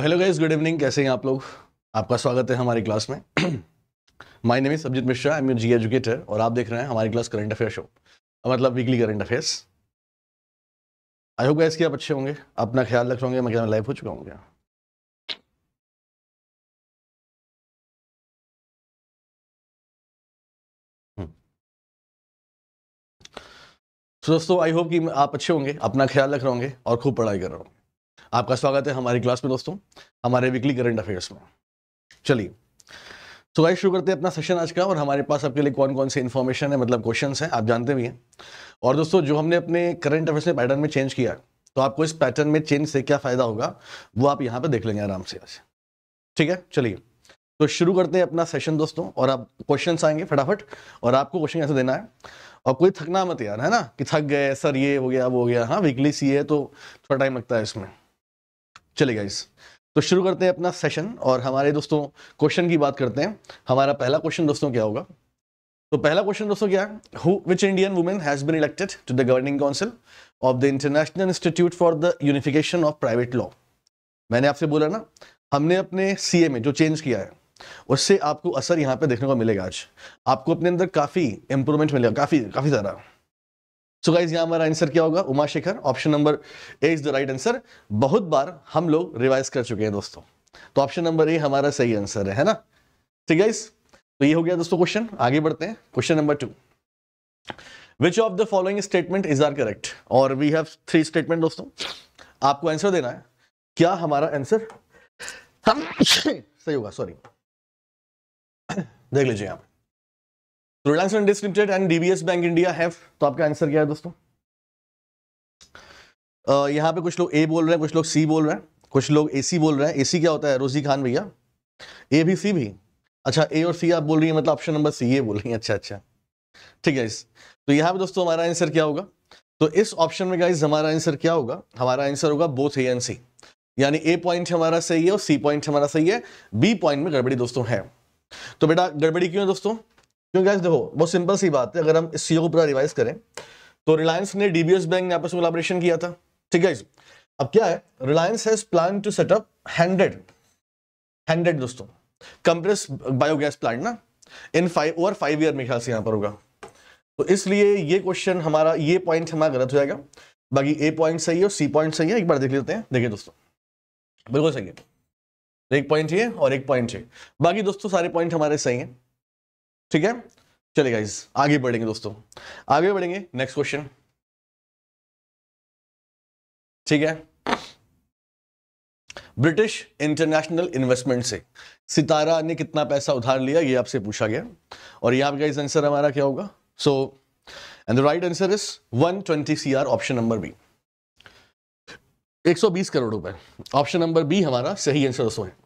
Hello guys good evening कैसे हैं आप लोग आपका स्वागत है हमारी क्लास में my name is Sabjit Mishra I am G educator और आप देख रहे हैं हमारी क्लास करंट अफेयर शो मतलब weekly current affairs I hope guys कि आप अच्छे होंगे अपना ख्याल रख होंगे मैं क्या हो चुका हूँ क्या तो दोस्तों आई होप कि आप अच्छे होंगे अपना ख्याल रख रहे होंगे और खूब पढ़ाई कर रहे होंगे आपका स्वागत है हमारी क्लास में दोस्तों हमारे वीकली करंट अफेयर्स में चलिए तो गाइस शुरू करते हैं अपना सेशन आज का और हमारे पास आपके लिए कौन कौन से इन्फॉर्मेशन है मतलब क्वेश्चन हैं आप जानते भी हैं और दोस्तों जो हमने अपने करंट अफेयर्स में पैटर्न में चेंज किया तो आपको इस पैटर्न में चेंज से क्या फ़ायदा होगा वो आप यहाँ पर देख लेंगे आराम से आज ठीक है चलिए तो शुरू करते हैं अपना सेशन दोस्तों और आप क्वेश्चन आएंगे फटाफट और आपको क्वेश्चन ऐसे देना है और कोई थकना मत यार है ना कि थक गए सर ये हो गया वो हो गया हाँ वीकली सी है तो थोड़ा टाइम लगता है इसमें चले गाइस तो शुरू करते हैं अपना सेशन और हमारे दोस्तों क्वेश्चन की बात करते हैं हमारा पहला क्वेश्चन दोस्तों क्या होगा तो पहला क्वेश्चन दोस्तों क्या है which Indian women has been elected to the governing council of the international institute for the unification of private law मैंने आपसे बोला ना हमने अपने सी में जो चेंज किया है उससे आपको असर यहाँ पे देखने को मिलेगा आज आपको अपने अंदर काफ़ी इंप्रूवमेंट मिलेगा काफ़ी काफ़ी ज़्यादा सो गाइज यहाँ हमारा आंसर क्या होगा Uma Shekhar option number A is the right answer बहुत बार हम लोग रिवाइज कर चुके हैं दोस्तों तो ऑप्शन नंबर ए हमारा सही आंसर है है ना ठीक है तो ये हो गया दोस्तों क्वेश्चन आगे बढ़ते हैं question number two which of the following statement is are correct और वी हैव थ्री स्टेटमेंट दोस्तों आपको आंसर देना है क्या हमारा आंसर सही होगा सॉरी देख लीजिए आप Reliance industries and DBS bank India have तो आपका आंसर क्या है दोस्तों uh, यहां पे कुछ लोग ए बोल रहे हैं कुछ लोग सी बोल रहे हैं कुछ लोग ए सी बोल रहे हैं ए सी क्या होता है रोजी खान भैया ए भी सी भी अच्छा ए और सी आप बोल रही है मतलब ऑप्शन नंबर सी ए बोल रही है अच्छा अच्छा ठीक है इस तो यहाँ पे दोस्तों हमारा आंसर क्या होगा तो इस ऑप्शन में गाइज हमारा आंसर क्या होगा हमारा आंसर होगा बोथ ए एंड सी यानी ए पॉइंट हमारा सही है और सी पॉइंट हमारा सही है बी पॉइंट में गड़बड़ी दोस्तों है तो बेटा गड़बड़ी क्यों है दोस्तों क्योंकि देखो वो सिंपल सी बात है अगर हम इस सीओ को पूरा रिवाइज करें तो रिलायंस ने डीबीएस बैंक ने आपस में कोलाबरेशन किया था ठीक है अब क्या है Reliance has plan to set up hundred hundred दोस्तों कंप्रेस बायोगैस प्लांट ना in five over five year में ख्याल से यहां पर होगा तो इसलिए ये क्वेश्चन हमारा ये पॉइंट हमारा गलत हो जाएगा बाकी ए पॉइंट सही है और सी पॉइंट सही है एक बार देख लेते हैं देखिए दोस्तों बिल्कुल सही है एक पॉइंट ये और एक पॉइंट है बाकी दोस्तों सारे पॉइंट हमारे सही हैं ठीक है चलिए गाइज आगे बढ़ेंगे दोस्तों आगे बढ़ेंगे नेक्स्ट क्वेश्चन ठीक है ब्रिटिश इंटरनेशनल इन्वेस्टमेंट से सितारा ने कितना पैसा उधार लिया ये आपसे पूछा गया और ये आपका इस आंसर हमारा क्या होगा so and the right answer is 120 twenty C R option number B 120 crore रुपए ऑप्शन नंबर बी हमारा सही आंसर दोस्तों है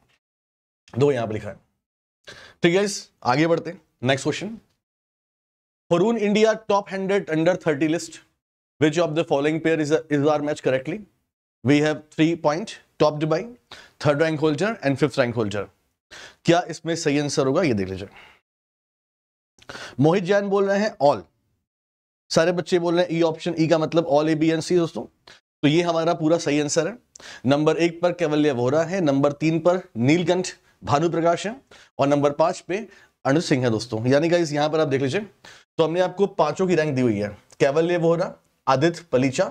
दो यहां पर लिखा है ठीक है आगे बढ़ते हैं next question Hurun India top hundred under thirty list which of the following pair is is are match correctly we have three point top Dubai third rank holder and fifth rank holder क्या इसमें सही answer होगा ये देख लीजिए मोहित जैन बोल रहे हैं ऑल सारे बच्चे बोल रहे हैं ई ऑप्शन ई का मतलब all A B and C दोस्तों तो ये हमारा पूरा सही आंसर है नंबर एक पर केवल्य वोरा है नंबर तीन पर नीलकंठ भानु प्रकाश है और नंबर पांच पे अनुज सिंह है दोस्तों यानी गाइस यहाँ पर आप देख लीजिए तो हमने आपको पांचों की रैंक दी हुई है केवल ये वोरा आदित्य पलीचा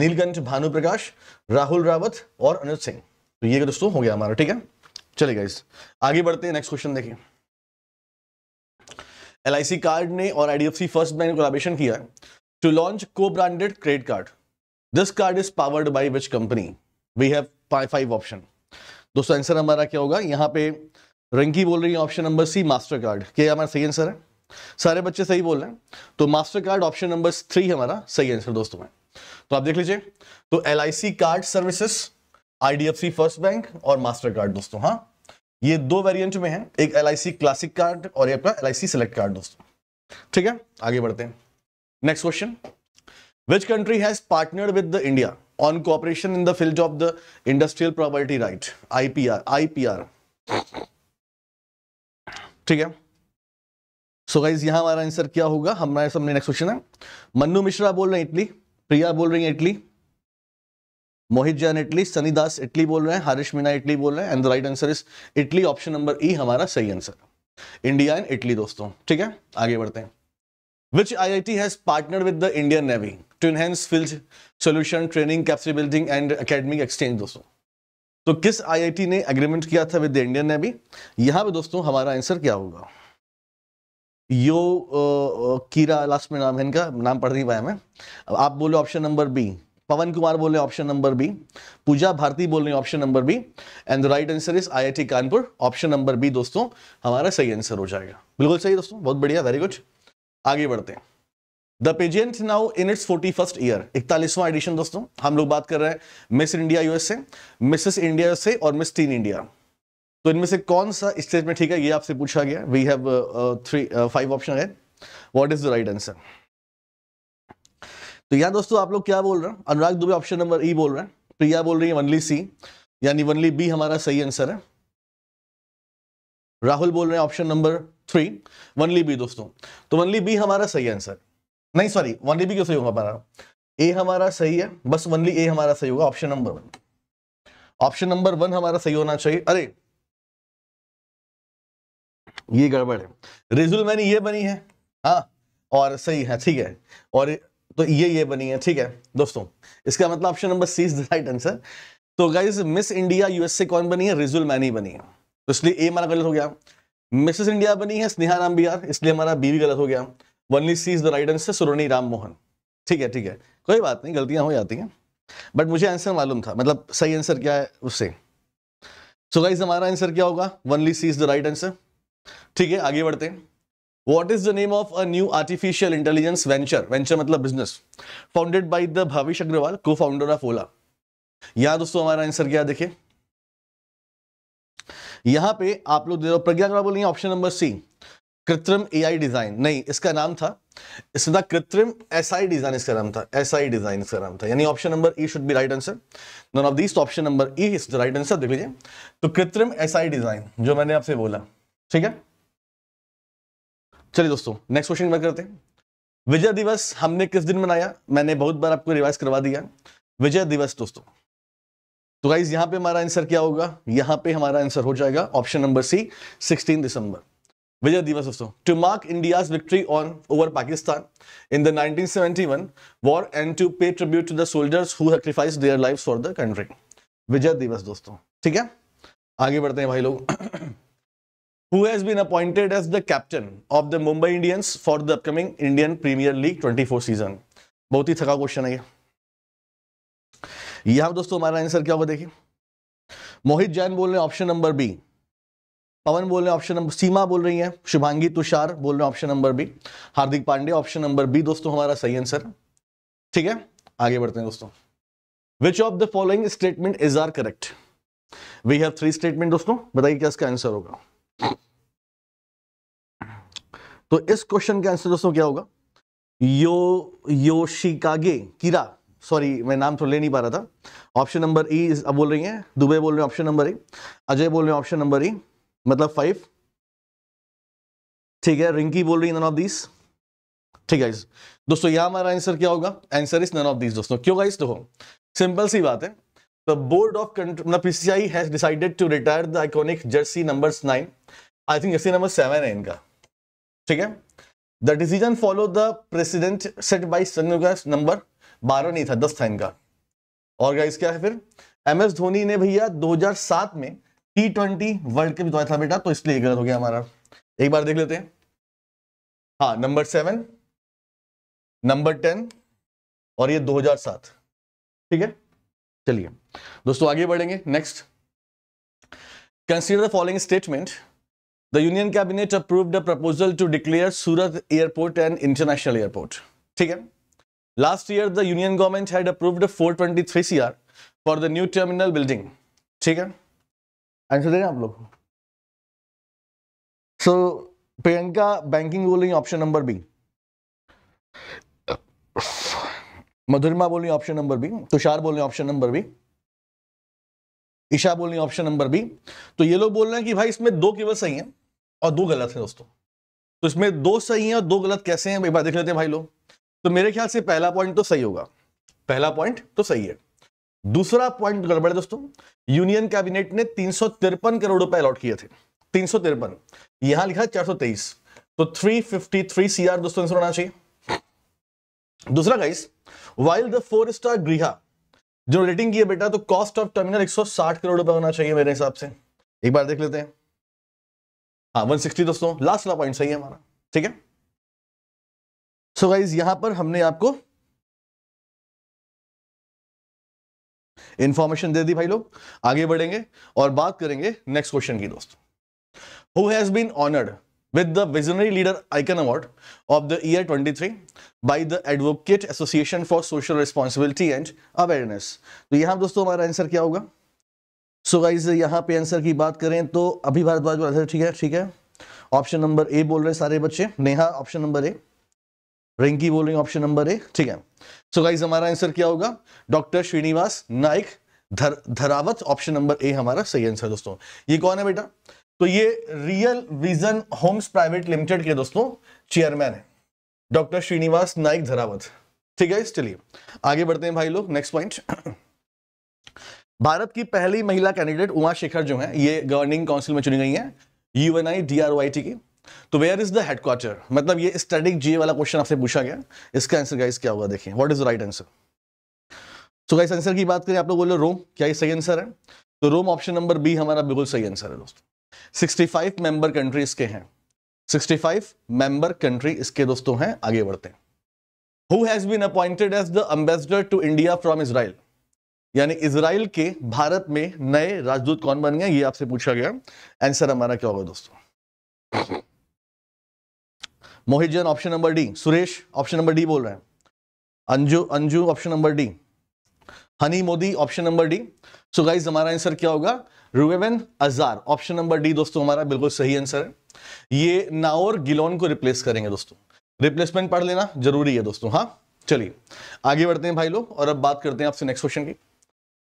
नीलगंज भानु प्रकाश राहुल रावत और अनुज सिंह तो ये दोस्तों हो गया हमारा ठीक है चलिए गाइस आगे बढ़ते हैं नेक्स्ट क्वेश्चन देखिए एल कार्ड ने और आईडीएफसी फर्स्ट बैंक ने कोलाबेशन किया है to launch co branded credit card this card is powered by which company we have five option दोस्तों आंसर हमारा क्या होगा यहाँ पे रंकी बोल रही है option number C Mastercard क्या हमारा सही आंसर है सारे बच्चे सही बोल रहे हैं तो Mastercard option number three हमारा सही आंसर दोस्तों में तो आप देख लीजिए तो L card services IDFC first bank और मास्टर कार्ड दोस्तों हाँ ये दो वेरिएंट में है एक एल क्लासिक कार्ड और ये आपका एल सिलेक्ट कार्ड दोस्तों ठीक है आगे बढ़ते हैं next question which country has partner with the India on cooperation in the field of the industrial property right IPR IPR ठीक है सो so गाइज यहां हमारा आंसर क्या होगा हमारे सामने नेक्स्ट क्वेश्चन है मनु मिश्रा बोल रहे हैं इटली प्रिया बोल रही है Italy Mohit Jain Italy Sunny Das Italy बोल रहे हैं हरीश मीना इटली बोल रहे हैं and the right answer is Italy option number E हमारा सही आंसर इंडिया एंड इटली दोस्तों ठीक है आगे बढ़ते हैं which I IIT has partnered with the Indian Navy to enhance field solution training capacity building and academic exchange दोस्तों तो किस आईआईटी ने एग्रीमेंट किया था विद इंडियन ने भी यहां पे दोस्तों हमारा आंसर क्या होगा यो आ, कीरा लास्ट में नाम है इनका नाम पढ़ नहीं पाया मैं आप बोले option number B Pawan Kumar बोले option number B Pooja Bharti बोल रहे option number B and right answer is I Kanpur option number B दोस्तों हमारा सही आंसर हो जाएगा बिल्कुल सही दोस्तों बहुत बढ़िया वेरी गुड आगे बढ़ते हैं the pageant now in its forty first year इकतालीसवां एडिशन दोस्तों हम लोग बात कर रहे हैं Miss India USA Mrs India USA और मिस टीन इंडिया तो इनमें से कौन सा स्टेज में ठीक है ये आपसे पूछा गया we have three five option है what is the right answer तो यहाँ दोस्तों आप लोग क्या बोल रहे हैं Anurag Dubey option number E बोल रहे हैं प्रिया बोल रही है वनली सी यानी वनली बी हमारा सही आंसर है राहुल बोल रहे हैं option number three only B दोस्तों तो वनली बी हमारा सही आंसर है नहीं सॉरी वनली बी क्यों सही होगा हमारा ए हमारा सही है बस वनली ए हमारा सही होगा option number one option number one हमारा सही होना चाहिए अरे ये गड़बड़ है रिजुल मैंने ये बनी है हाँ और सही है ठीक है और तो ये ये बनी है ठीक है दोस्तों इसका मतलब option number C is the right answer तो गाइज मिस इंडिया यूएसए कौन बनी है रिजुल मैनी बनी है तो इसलिए ए हमारा गलत हो गया मिसेस इंडिया बनी है स्नेहा राम बिहार इसलिए हमारा बी भी गलत हो गया only C is the right answer Suroni Ram Mohan ठीक है ठीक है कोई बात नहीं गलतियां हो जाती हैं बट मुझे आंसर मालूम था मतलब सही आंसर क्या है उससे सो गाइज हमारा आंसर क्या होगा only C is the right answer ठीक है आगे बढ़ते हैं what is the name of a new artificial intelligence venture venture मतलब business founded by the Bhavish Aggarwal co founder of ओला यहां दोस्तों हमारा आंसर क्या देखिए यहां पे आप लोग दे रहे हो प्रज्ञा अग्रवाल बोलिए ऑप्शन नंबर सी कृत्रिम एआई डिजाइन नहीं इसका नाम था इसमें था कृत्रिम एसआई डिजाइन इसका नाम था एसआई डिजाइन इसका नाम था यानी option number E should be right answer none of this option number E is right answer देख लीजिए तो कृत्रिम एसआई डिजाइन जो मैंने आपसे बोला ठीक है चलिए दोस्तों नेक्स्ट क्वेश्चन बात करते हैं विजय दिवस हमने किस दिन मनाया मैंने बहुत बार आपको रिवाइज करवा दिया विजय दिवस दोस्तों तो गाइज यहां पे हमारा आंसर क्या होगा यहां पे हमारा आंसर हो जाएगा ऑप्शन नंबर सी 16 दिसंबर विजय दिवस दोस्तों to mark India victory on over Pakistan in the nineteen seventy one war and to pay tribute to the soldiers their life for the country Vijay Diwas दोस्तों ठीक है आगे बढ़ते हैं भाई लोग who has been appointed as the captain of the Mumbai Indians for the upcoming Indian Premier League twenty season बहुत ही थका क्वेश्चन है ये यहां दोस्तों हमारा आंसर क्या होगा देखिए मोहित जैन बोल रहे हैं ऑप्शन नंबर बी पवन बोल रहे हैं ऑप्शन नंबर सीमा बोल रही है शुभांगी तुषार बोल रहे हैं option number B Hardik Pandya option number B दोस्तों हमारा सही आंसर ठीक है आगे बढ़ते हैं दोस्तों which of the following statement is are correct we have three statement दोस्तों बताइए क्या इसका आंसर होगा तो इस क्वेश्चन का आंसर दोस्तों क्या होगा यो योशिकागे किरा सॉरी मैं नाम तो ले नहीं पा रहा था ऑप्शन नंबर ई अब बोल रही है दुबे बोल रहे हैं ऑप्शन नंबर ए अजय बोल रहे हैं ऑप्शन नंबर ई मतलब फाइव ठीक है रिंकी बोल रही है नन ऑफ दीस ठीक है दोस्तों यहां हमारा आंसर क्या होगा answer is none of these दोस्तों क्यों गाइस देखो सिंपल सी बात है The board of मतलब PCI has decided to retire the iconic jersey numbers 9. I think jersey number 7 है इनका ठीक है the decision follow the president set by number बारह नहीं था दस था इनका और गाइस क्या है फिर एम एस धोनी ने भैया 2007 में टी ट्वेंटी वर्ल्ड कप जीतवाया था बेटा तो इसलिए गलत हो गया हमारा एक बार देख लेते हैं हाँ नंबर सेवन नंबर टेन और ये 2007 ठीक है चलिए दोस्तों आगे बढ़ेंगे next consider the following statement the union cabinet approve the proposal to declare Surat airport and international airport ठीक है last year the union government had approved 423 CR for the new terminal building ठीक है आंसर दे रहे हैं आप लोग सो so, Priyanka banking बोल रही ऑप्शन नंबर बी मधुरिमा रही ऑप्शन नंबर बी तुषार बोल बोलिंग ऑप्शन नंबर बी ईशा बोल रही ऑप्शन नंबर बी तो ये लोग बोल रहे हैं कि भाई इसमें दो केवल सही हैं और दो गलत हैं दोस्तों तो इसमें दो सही हैं और दो गलत कैसे हैं एक देख लेते हैं भाई लोग तो मेरे ख्याल से पहला पॉइंट तो सही होगा पहला पॉइंट तो सही है दूसरा पॉइंट गड़बड़ दोस्तों यूनियन कैबिनेट ने तीन करोड़ रुपए अलॉट किए थे तीन सौ तिरपन यहां लिखा चार सौ तेईस तो three fifty three C R दोस्तों आंसर होना चाहिए दूसरा guys while the four star गृह जो रेटिंग की है बेटा तो कॉस्ट ऑफ टर्मिनल 160 करोड़ रुपए होना चाहिए मेरे हिसाब से एक बार देख लेते हैं हाँ 160 दोस्तों लास्ट वाला पॉइंट सही है हमारा ठीक है सो गाइज यहां पर हमने आपको इंफॉर्मेशन दे दी भाई लोग आगे बढ़ेंगे और बात करेंगे नेक्स्ट क्वेश्चन की दोस्त who has been honoured with the Visionary Leader Icon Award of the year 23 by the advocate association for social responsibility and awareness तो यहां दोस्तों हमारा आंसर क्या होगा सो so गाइज यहाँ पे आंसर की बात करें तो अभी भारद्वाज ठीक है ठीक है ऑप्शन नंबर ए बोल रहे सारे बच्चे Neha option number A Rinki बोल रही ऑप्शन नंबर ए ठीक है सो so गाइज हमारा आंसर क्या होगा डॉक्टर श्रीनिवास नाइक धर, धरावत ऑप्शन नंबर ए हमारा सही आंसर दोस्तों ये कौन है बेटा तो ये real vision homes private limited के दोस्तों चेयरमैन है डॉक्टर श्रीनिवास नाइक धरावत ठीक है चलिए आगे बढ़ते हैं भाई लोग नेक्स्ट पॉइंट भारत की पहली महिला कैंडिडेट उमा शेखर जो है ये गवर्निंग काउंसिल में चुनी गई है यूएनआई डीआरओआईटी की तो वेयर इज द हेडक्वार्टर मतलब ये स्टैटिक जीए वाला क्वेश्चन आपसे पूछा गया इसका आंसर गाइस क्या होगा देखें what is the right answer so guys answer की बात करें आप लोग बोले रोम क्या ये सही आंसर है तो रोम ऑप्शन नंबर बी हमारा बिल्कुल सही आंसर है दोस्तों 65 मेंबर कंट्री इसके हैं 65 मेंबर कंट्री इसके दोस्तों हैं आगे बढ़ते हैं who has been appointed as the ambassador to India from Israel यानी इसराइल के भारत में नए राजदूत कौन बन गए ये आपसे पूछा गया आंसर हमारा क्या होगा दोस्तों Mohit Jain option number D Suresh option number D बोल रहे हैं Anju Anju option number D Honey Modi option number D so guys हमारा आंसर क्या होगा रुवेवन अजार ऑप्शन नंबर डी दोस्तों हमारा बिल्कुल सही आंसर है ये नाओर गिलोन को रिप्लेस करेंगे दोस्तों रिप्लेसमेंट पढ़ लेना जरूरी है दोस्तों हाँ चलिए आगे बढ़ते हैं भाई लोग और अब बात करते हैं आपसे नेक्स्ट क्वेश्चन की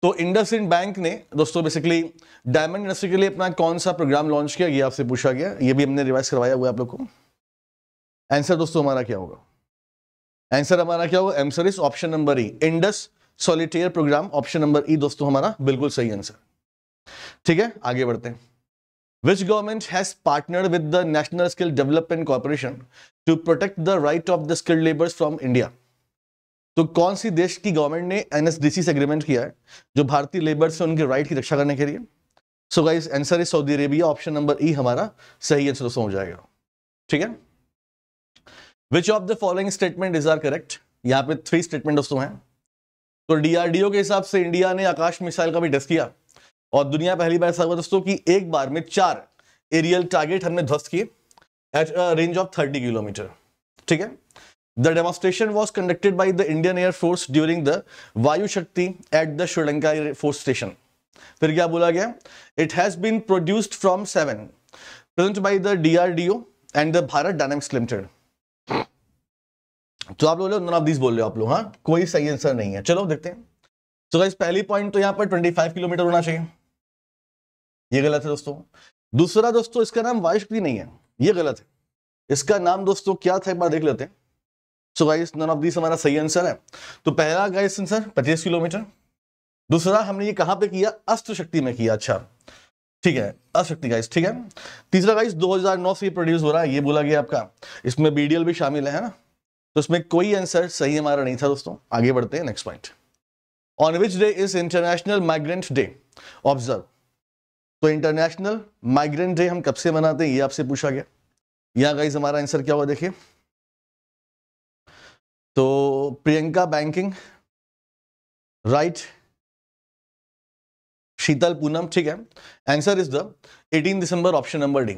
तो इंडस इंड बैंक ने दोस्तों बेसिकली डायमंड इंडस्ट्री के लिए अपना कौन सा प्रोग्राम लॉन्च किया ये आपसे पूछा गया ये भी हमने रिवाइज करवाया हुआ आप लोग को आंसर दोस्तों हमारा क्या होगा आंसर हमारा क्या होगा answer is option number E Indus solitaire program option number E दोस्तों हमारा बिल्कुल सही आंसर ठीक है आगे बढ़ते हैं Which government has partnered with the National Skill Development Corporation to protect the right of the skilled laborers from India? तो कौन सी देश की गवर्नमेंट ने NSDC से एग्रीमेंट किया है जो भारतीय लेबर से उनके राइट की रक्षा करने के लिए so guys answer is Saudi Arabia option number E हमारा सही आंसर दोस्तों हो जाएगा ठीक है which of the following statement is are correct यहाँ पे थ्री स्टेटमेंट दोस्तों हैं तो डीआरडीओ के हिसाब से इंडिया ने आकाश मिसाइल का भी टेस्ट किया और दुनिया पहली बार ऐसा हुआ दोस्तों की एक बार में चार एरियल टारगेट हमने ध्वस्त किए at range of thirty kilometre ठीक है the demonstration was conducted by the Indian air force during the Vayu Shakti at the Sri Lanka air force station फिर क्या बोला गया it has been produced from seven present by the DRDO and the Bharat dynamics limited तो आप लोग बोले नन ऑफ दिस बोल रहे हो आप लोग हाँ कोई सही आंसर नहीं है चलो देखते हैं तो गाइस पहली पॉइंट तो यहाँ पर 25 किलोमीटर होना चाहिए ये गलत है दोस्तों दूसरा दोस्तों इसका नाम वाइश भी नहीं है ये गलत है इसका नाम दोस्तों क्या था एक बार देख लेते हैं so guys none of this हमारा सही आंसर है तो पहला गाइस आंसर पच्चीस किलोमीटर दूसरा हमने ये कहाँ पे किया अस्त्र शक्ति में किया अच्छा ठीक है अशक्ति गाइस ठीक है तीसरा गाइस 2009 से प्रोड्यूस हो रहा है ये बोला गया आपका इसमें बीडीएल भी शामिल है ना तो इसमें कोई आंसर सही हमारा नहीं था दोस्तों आगे बढ़ते हैं next point on which day is international migrant day observe तो इंटरनेशनल माइग्रेंट डे हम कब से मनाते हैं ये आपसे पूछा गया यहाँ गाइज हमारा आंसर क्या हुआ देखिए तो Priyanka banking right right. Sheetal Poonam ठीक है answer is the 18 December option number D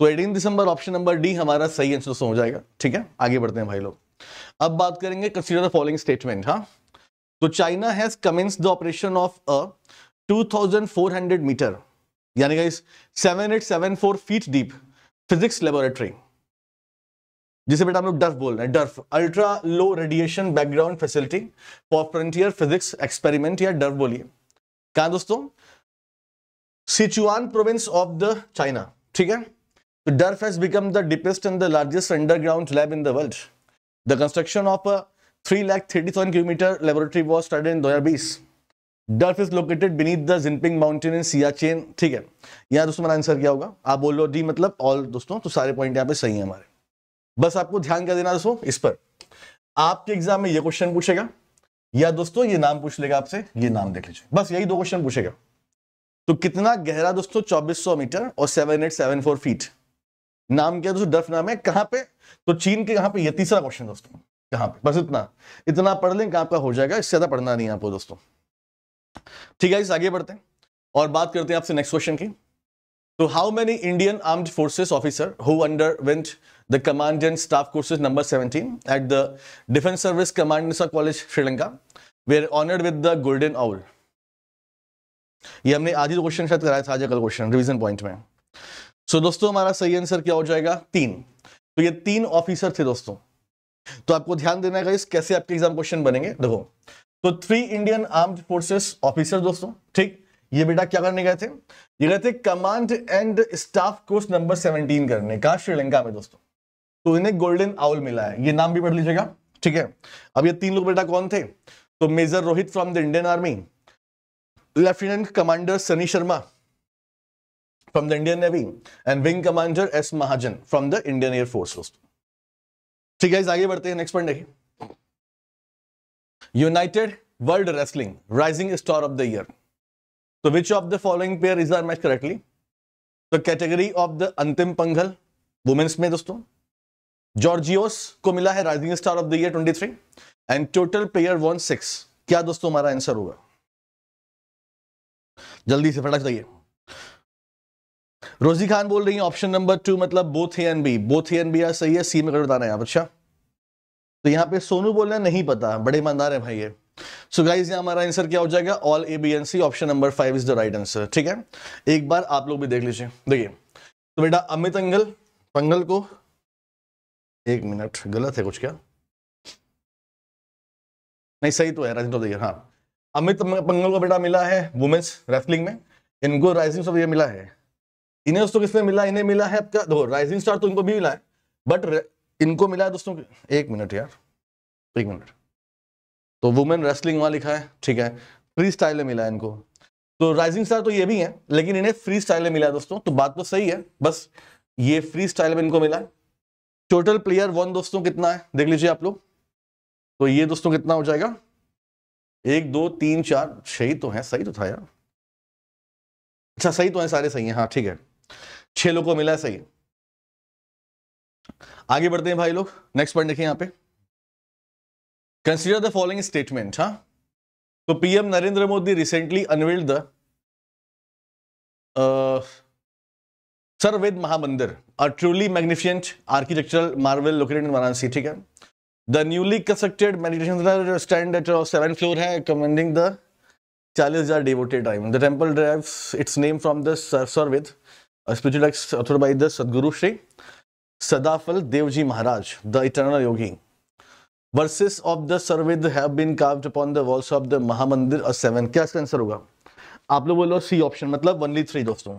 तो 18 दिसंबर ऑप्शन नंबर डी हमारा सही आंसर दोस्तों हो जाएगा ठीक है आगे बढ़ते हैं भाई लोग अब बात करेंगे कंसीडर द फॉलोइंग स्टेटमेंट हाँ तो China has commence the operation of a 2400 metre यानी guys 7874 feet deep physics laboratory जिसे बेटा हम लोग डर्फ बोल रहे हैं DURF ultra low radiation background facility for frontier physics experiment या डर्फ बोलिए कहा दोस्तों Sichuan province of the China ठीक है तो DURF has become the deepest and the largest underground lab in the world the construction of three lakh thirty thousand kilometre laboratory was start in दो हजार बीस DURF is located beneath the Jinping mountain in Sichuan ठीक है यहाँ दोस्तों मेरा answer क्या होगा आप बोल लो हो डी मतलब ऑल दोस्तों तो सारे पॉइंट यहाँ पे सही है हमारे बस आपको ध्यान क्या देना दोस्तों इस पर आपके एग्जाम में ये क्वेश्चन पूछेगा या दोस्तों ये नाम पूछ लेगा आपसे ये नाम देख लीजिए बस यही दो क्वेश्चन पूछेगा तो कितना गहरा दोस्तों 2400 मीटर और 7874 फीट नाम क्या दोस्तों डफ नाम है कहां पे तो चीन के कहां पे ये तीसरा क्वेश्चन दोस्तों कहां पे बस इतना इतना पढ़ लें आपका हो जाएगा इससे ज्यादा पढ़ना नहीं आपको दोस्तों ठीक है इस आगे बढ़ते हैं और बात करते हैं आपसे नेक्स्ट क्वेश्चन की तो how many Indian armed forces officer who underwent the Command and Staff courses number 17 at the Defense Service Command Nisa College, Sri Lanka. We are honored with the Golden Owl. ये हमने आज ही question तो शायद कराया था आज कल question revision point में सो so, दोस्तों हमारा सही आंसर क्या हो जाएगा तीन तो ये तीन ऑफिसर थे दोस्तों तो आपको ध्यान देना है कैसे आपके एग्जाम क्वेश्चन बनेंगे देखो तो three Indian armed forces officer दोस्तों ठीक ये बेटा क्या करने गए थे ये गए थे command and staff course number 17 करने कहा श्रीलंका में दोस्तों तो इन्हें गोल्डन आउल मिला है ये नाम भी पढ़ लीजिएगा ठीक है अब ये तीन लोग बेटा कौन थे तो major Rohit from the Indian army lieutenant commander Sunny Sharma from the Indian navy and wing commander S Mahajan from the Indian Air Forces. ठीक है आगे बढ़ते हैं नेक्स्ट पॉइंट देखिए united world wrestling rising star of the year तो which of the following pair is are match correctly तो category of the Antim Panghal women's में दोस्तों जॉर्जियोस को मिला है rising star of the year 23 and total player one six क्या दोस्तों हमारा आंसर होगा जल्दी से फटाक जाइए रोजी खान बोल रही है ऑप्शन नंबर टू मतलब both A and B both A and B सही है सी में कर बताना है आप अच्छा तो यहां पे सोनू बोलना नहीं पता बड़े ईमानदार है भाई ये सो गाइस गाइज हमारा आंसर क्या हो जाएगा all A B and C option number five is the right answer ठीक है एक बार आप लोग भी देख लीजिए देखिए तो बेटा अमित अंगल पंगल को एक मिनट गलत है कुछ क्या नहीं सही तो है राइजिंग टॉप देखिए हाँ अमित पंगल को बेटा मिला है वुमेन्स रेसलिंग में इनको राइजिंग स्टार ये मिला है इन्हें दोस्तों किसने मिला इन्हें मिला है क्या दो राइजिंग स्टार तो इनको भी मिला है बट इनको मिला है दोस्तों एक मिनट यार एक मिनट तो वुमेन रेसलिंग वहां लिखा है ठीक है फ्री स्टाइल में मिला है इनको तो राइजिंग स्टार तो ये भी है लेकिन इन्हें फ्री स्टाइल में मिला है दोस्तों तो बात तो सही है बस ये फ्री स्टाइल में इनको मिला है टोटल प्लेयर वन दोस्तों कितना है देख लीजिए आप लोग तो ये दोस्तों कितना हो जाएगा एक दो तीन चार छह तो है सही तो था यार अच्छा सही तो है सारे सही है हाँ ठीक है छह लोग को मिला है सही आगे बढ़ते हैं भाई लोग नेक्स्ट पॉइंट देखिए यहां पे कंसिडर द फॉलोइंग स्टेटमेंट हाँ तो PM Narendra Modi recently unveiled the Swarved Mahamandir और truly magnificent architectural marvel located in Varanasi ठीक है the newly constructed meditation stand at seven floor है कमेंडिंग द चालीस हजार devoted time the temple drive its name from the Swarved spiritual author by the Sadguru Shri Sadafal Dev ji Maharaj the eternal yogi verses of the Swarved have been carved upon the walls of the Mahamandir और seven क्या इसका answer होगा आप लोग बोलो सी ऑप्शन मतलब वनली थ्री दोस्तों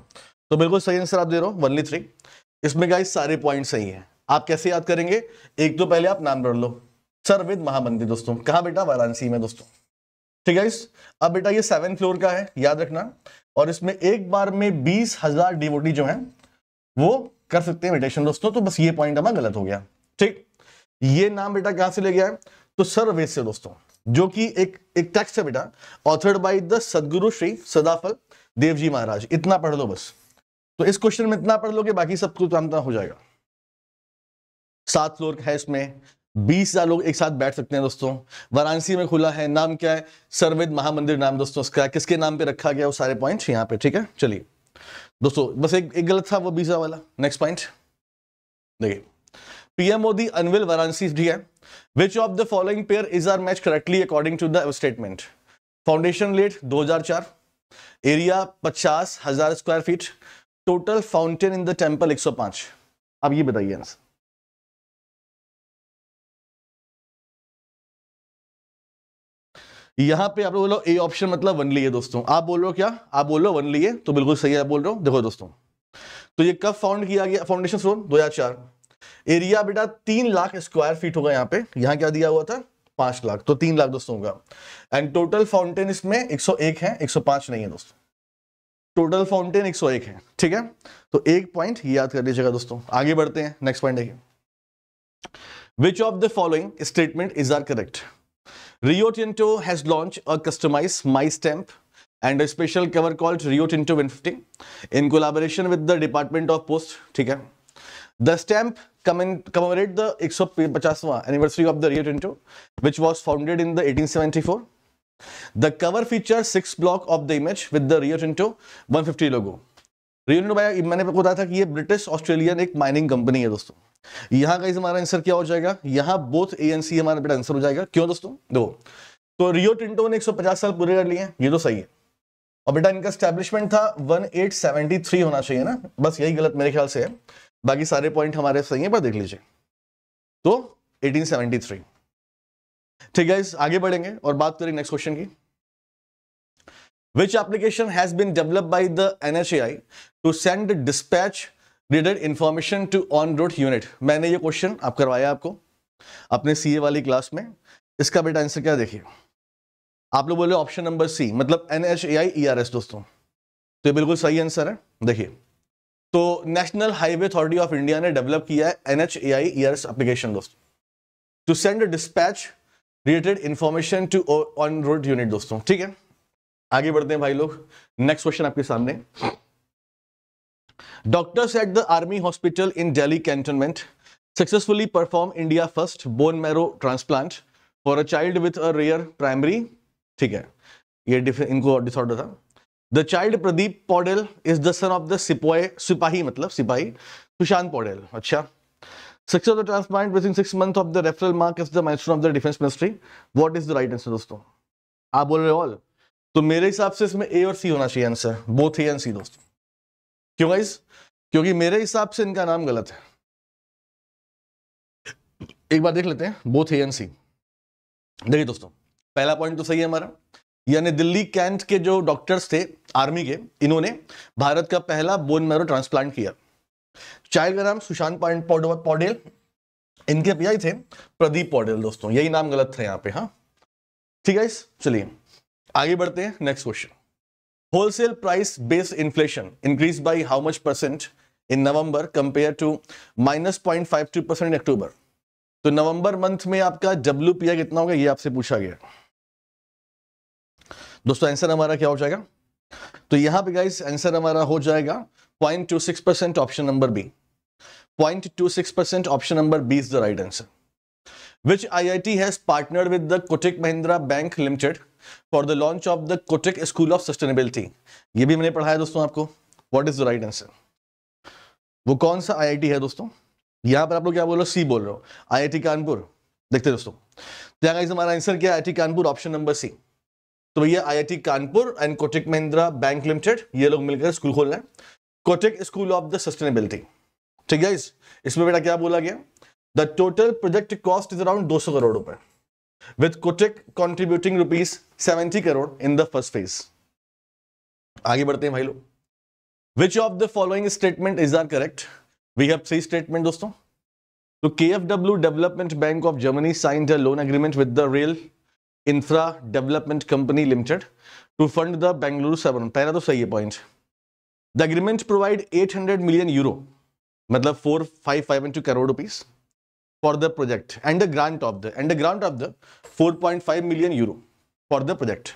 तो बिल्कुल सही आंसर आप दे रहे हो वनली थ्री इसमें गाइस सारे पॉइंट सही हैं आप कैसे याद करेंगे एक तो पहले आप नाम पढ़ लो सर्विद महामंदिर दोस्तों कहा बेटा वाराणसी में दोस्तों ठीक है अब बेटा ये सेवन फ्लोर का है याद रखना और इसमें एक बार में बीस हजार डिवोटी जो है वो कर सकते हैं मेडिटेशन दोस्तों तो बस ये पॉइंट हमारा गलत हो गया ठीक ये नाम बेटा कहां से ले गया है तो सरवेद से दोस्तों जो कि एक एक टेक्स्ट है बेटा authored by the Sadguru Shri Sadafal Dev ji महाराज इतना पढ़ लो बस तो इस क्वेश्चन में इतना पढ़ लोगे बाकी सब कुछ आमदा हो जाएगा सात फ्लोर है इसमें बीस हजार लोग एक साथ बैठ सकते हैं दोस्तों वाराणसी में खुला है नाम क्या है सर्वेद महामंदिर नाम दोस्तों इसका किसके नाम पे रखा गया वो सारे पॉइंट यहाँ पे ठीक है चलिए दोस्तों बस एक एक गलत था वो बीसा वाला नेक्स्ट पॉइंट देखिए पीएम मोदी अनविल वाराणसी जी है which of the following pair is are match correctly according to the statement foundation laid दो एरिया पचास square feet total fountain in the temple 105 अब ये बताइए आंसर यहां पे आप लोग बोलो ए ऑप्शन मतलब वन लिए दोस्तों आप बोल रहे हो क्या आप बोल रहे हो वन लिए तो बिल्कुल सही है आप बोल रहे हो देखो दोस्तों तो ये कब फाउंड किया गया फाउंडेशन स्टोन 2004 एरिया बेटा तीन लाख स्क्वायर फीट होगा यहाँ पे यहाँ क्या दिया हुआ था पांच लाख तो तीन लाख दोस्तों होगा एंड टोटल फाउंटेन इसमें 101 है 105 नहीं है दोस्तों टोटल फाउंटेन एक है ठीक है तो एक पॉइंट याद कर लीजिएगा दोस्तों आगे बढ़ते हैं नेक्स्ट पॉइंट देखिए which of the following statement is are correct Rio Tinto has launch a customize my stamp and special cover called Rio Tinto one in collaboration with the department of post ठीक है the stamp comment commemorate the एक anniversary of the Rio Tinto which was founded in the eighteen four The cover features six block of the image with the Rio Tinto 150 logo. Rio Tinto भाई मैंने आपको बताया था कि ये British Australian एक mining company है दोस्तों यहाँ का हमारा आंसर क्या हो जाएगा यहाँ बोथ ए एंड सी हमारा आंसर हो जाएगा क्यों दोस्तों दो तो रियो टिंटो ने 150 साल पूरे कर लिए ये तो सही है और बेटा इनका स्टैब्लिशमेंट था 1873 होना चाहिए ना बस यही गलत मेरे ख्याल से है बाकी सारे पॉइंट हमारे सही है पर देख लीजिए तो 1873 ठीक है आगे बढ़ेंगे और बात करेंगे नेक्स्ट क्वेश्चन की which which application has been developed by the NHAI to send dispatch related information to on road unit मैंने ये क्वेश्चन आप करवाया आपको अपने सीए वाली क्लास में इसका बेटा आंसर क्या देखिए आप लोग बोले ऑप्शन नंबर सी मतलब N H A I E R S दोस्तों तो ये बिल्कुल सही आंसर है देखिए तो national highway authority of India ने डेवलप किया है N H A I E R S application दोस्तों to send dispatch related information to on road unit दोस्तों ठीक है आगे बढ़ते हैं भाई लोग नेक्स्ट क्वेश्चन आपके सामने doctors at the army hospital in Delhi cantonment successfully perform India first bone marrow transplant for a child with a rare primary ठीक है ये इनको डिसऑर्डर था the child Pradeep Paudel is the son of the sepoy सिपाही मतलब सिपाही सुशांत पौडेल अच्छा of the transplant within six month of the referral mark is the milestone of the defence ministry What is the right answer दोस्तों आप बोल रहे हो all तो मेरे हिसाब से इसमें ए और सी होना चाहिए answer both A and C दोस्तों क्यों गाइस क्योंकि मेरे हिसाब से इनका नाम गलत है एक बार देख लेते हैं बोथ ए एंड सी देखिए दोस्तों पहला पॉइंट तो सही है हमारा यानी दिल्ली कैंट के जो डॉक्टर्स थे आर्मी के इन्होंने भारत का पहला बोन मैरो ट्रांसप्लांट किया चाइल्ड का नाम सुशांत पौडेल इनके पिता ही थे प्रदीप पौडेल दोस्तों यही नाम गलत था यहाँ पे हाँ ठीक है चलिए आगे बढ़ते हैं next question wholesale price base inflation increase by how much percent in November compare to minus point five two percent in October तो नवंबर मंथ में आपका डब्ल्यू पी आई कितना होगा ये आपसे पूछा गया दोस्तों आंसर हमारा क्या हो जाएगा तो यहां पे गाइस आंसर हमारा हो जाएगा 0.26% option number B. 0.26% option number B is the right answer. Which IIT has partnered with the Kotak Mahindra Bank Limited for the launch of the Kotak School of Sustainability. ये भी मैंने पढ़ाया दोस्तों आपको. What is the right answer? वो कौन सा IIT है दोस्तों? यहाँ पर आप लोग क्या बोल रहे हो? C बोल रहे हो. IIT कानपुर. देखते हैं दोस्तों. तो यहाँ इस हमारा आंसर क्या है? IIT Kanpur option number C. तो भैया आई आईआईटी कानपुर एंड कोटिक महिंद्रा बैंक लिमिटेड ये लोग मिलकर स्कूल खोल रहे हैं Kotak school of the sustainability ठीक है इसमें बेटा क्या बोला गया the total project cost is around 200 crore रुपए with Kotak contributing rupees seventy crore in the first phase आगे बढ़ते हैं भाई लोग which of the following statement is are correct we have three statement दोस्तों तो K F W development bank of Germany signed a loan agreement with the rail infra development company limited to fund the Bengaluru seven पहला तो सही है point the agreement provide 800 million euro मतलब four five five into crore rupees for the project and the grant of the and the grant of the 4.5 million euro for the project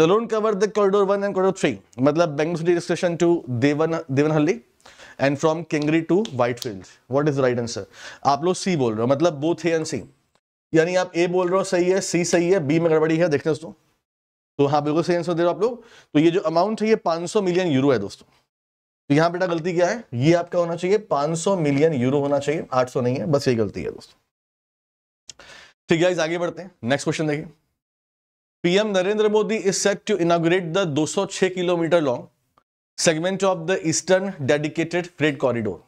the loan cover the corridor one and corridor three मतलब Bengaluru station to देवन Devanahalli and from Kengeri to Whitefield what is right answer आप लोग सी बोल रहे हो मतलब both A and C यानी आप ए बोल रहे हो सही है सी सही है बी में गड़बड़ी है देखते दोस्तों तो हाँ बिल्कुल सही आंसर दे रहे हो आप लोग तो ये जो अमाउंट है ये 500 मिलियन यूरो है दोस्तों तो यहाँ बेटा गलती क्या है ये आपका होना चाहिए 500 मिलियन यूरो होना चाहिए 800 नहीं है बस यही गलती है दोस्तों ठीक है आगे बढ़ते हैं नेक्स्ट क्वेश्चन देखिए PM Narendra Modi is set to inaugurate the 206 kilometre long segment of the eastern dedicated freight corridor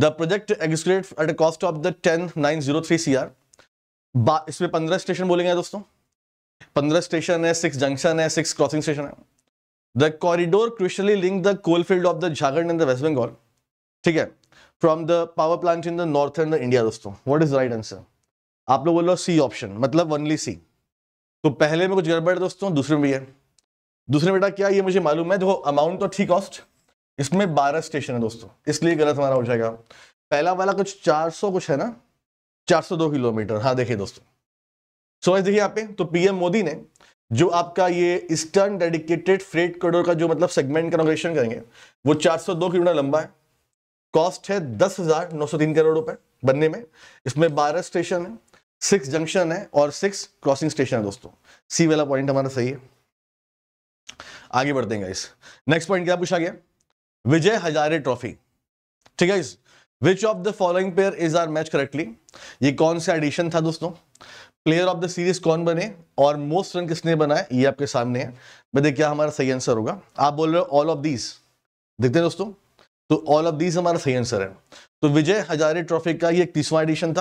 the project execute at cost of the ten nine zero three C इसमें पंद्रह स्टेशन बोलेंगे दोस्तों पंद्रह स्टेशन है six junction है six crossing station है the corridor crucially link the coal field of the Jharkhand and the West Bengal ठीक है from the power plant in the north and the India दोस्तों व्हाट इज राइट आंसर आप लोग बोल हो सी ऑप्शन मतलब वनली सी तो पहले में कुछ गड़बड़ है दोस्तों दूसरे में भी है दूसरे बेटा क्या ये मुझे मालूम है देखो अमाउंट तो ठीक कॉस्ट इसमें बारह स्टेशन है दोस्तों इसलिए गलत हमारा हो जाएगा पहला वाला कुछ चार सौ कुछ है ना चार सौ दो किलोमीटर हाँ देखिए दोस्तों सो so, देखिए यहाँ पे तो पीएम मोदी ने जो आपका ये ईस्टर्न डेडिकेटेड फ्रेट कॉरिडोर का जो मतलब सेगमेंट का नोवेशन करेंगे वो 402 किलोमीटर लंबा है कॉस्ट है दस हजार नौ सौ तीन करोड़ रुपए बनने में इसमें बारह स्टेशन है सिक्स जंक्शन है और सिक्स क्रॉसिंग स्टेशन है दोस्तों सी वाला पॉइंट हमारा सही है आगे बढ़ते हैं गाइस नेक्स्ट पॉइंट क्या पूछा गया विजय हजारे ट्रॉफी ठीक है इस which of the following pair is are match correctly ये कौन सा एडिशन था दोस्तों प्लेयर ऑफ द सीरीज कौन बने और मोस्ट रन किसने बनाए ये आपके सामने है बताइए क्या हमारा सही आंसर होगा आप बोल रहे हो ऑल ऑफ दीज देखते हैं दोस्तों तो ऑल ऑफ दीज हमारा सही आंसर है तो विजय हजारे ट्रॉफी का ये तीसवा एडिशन था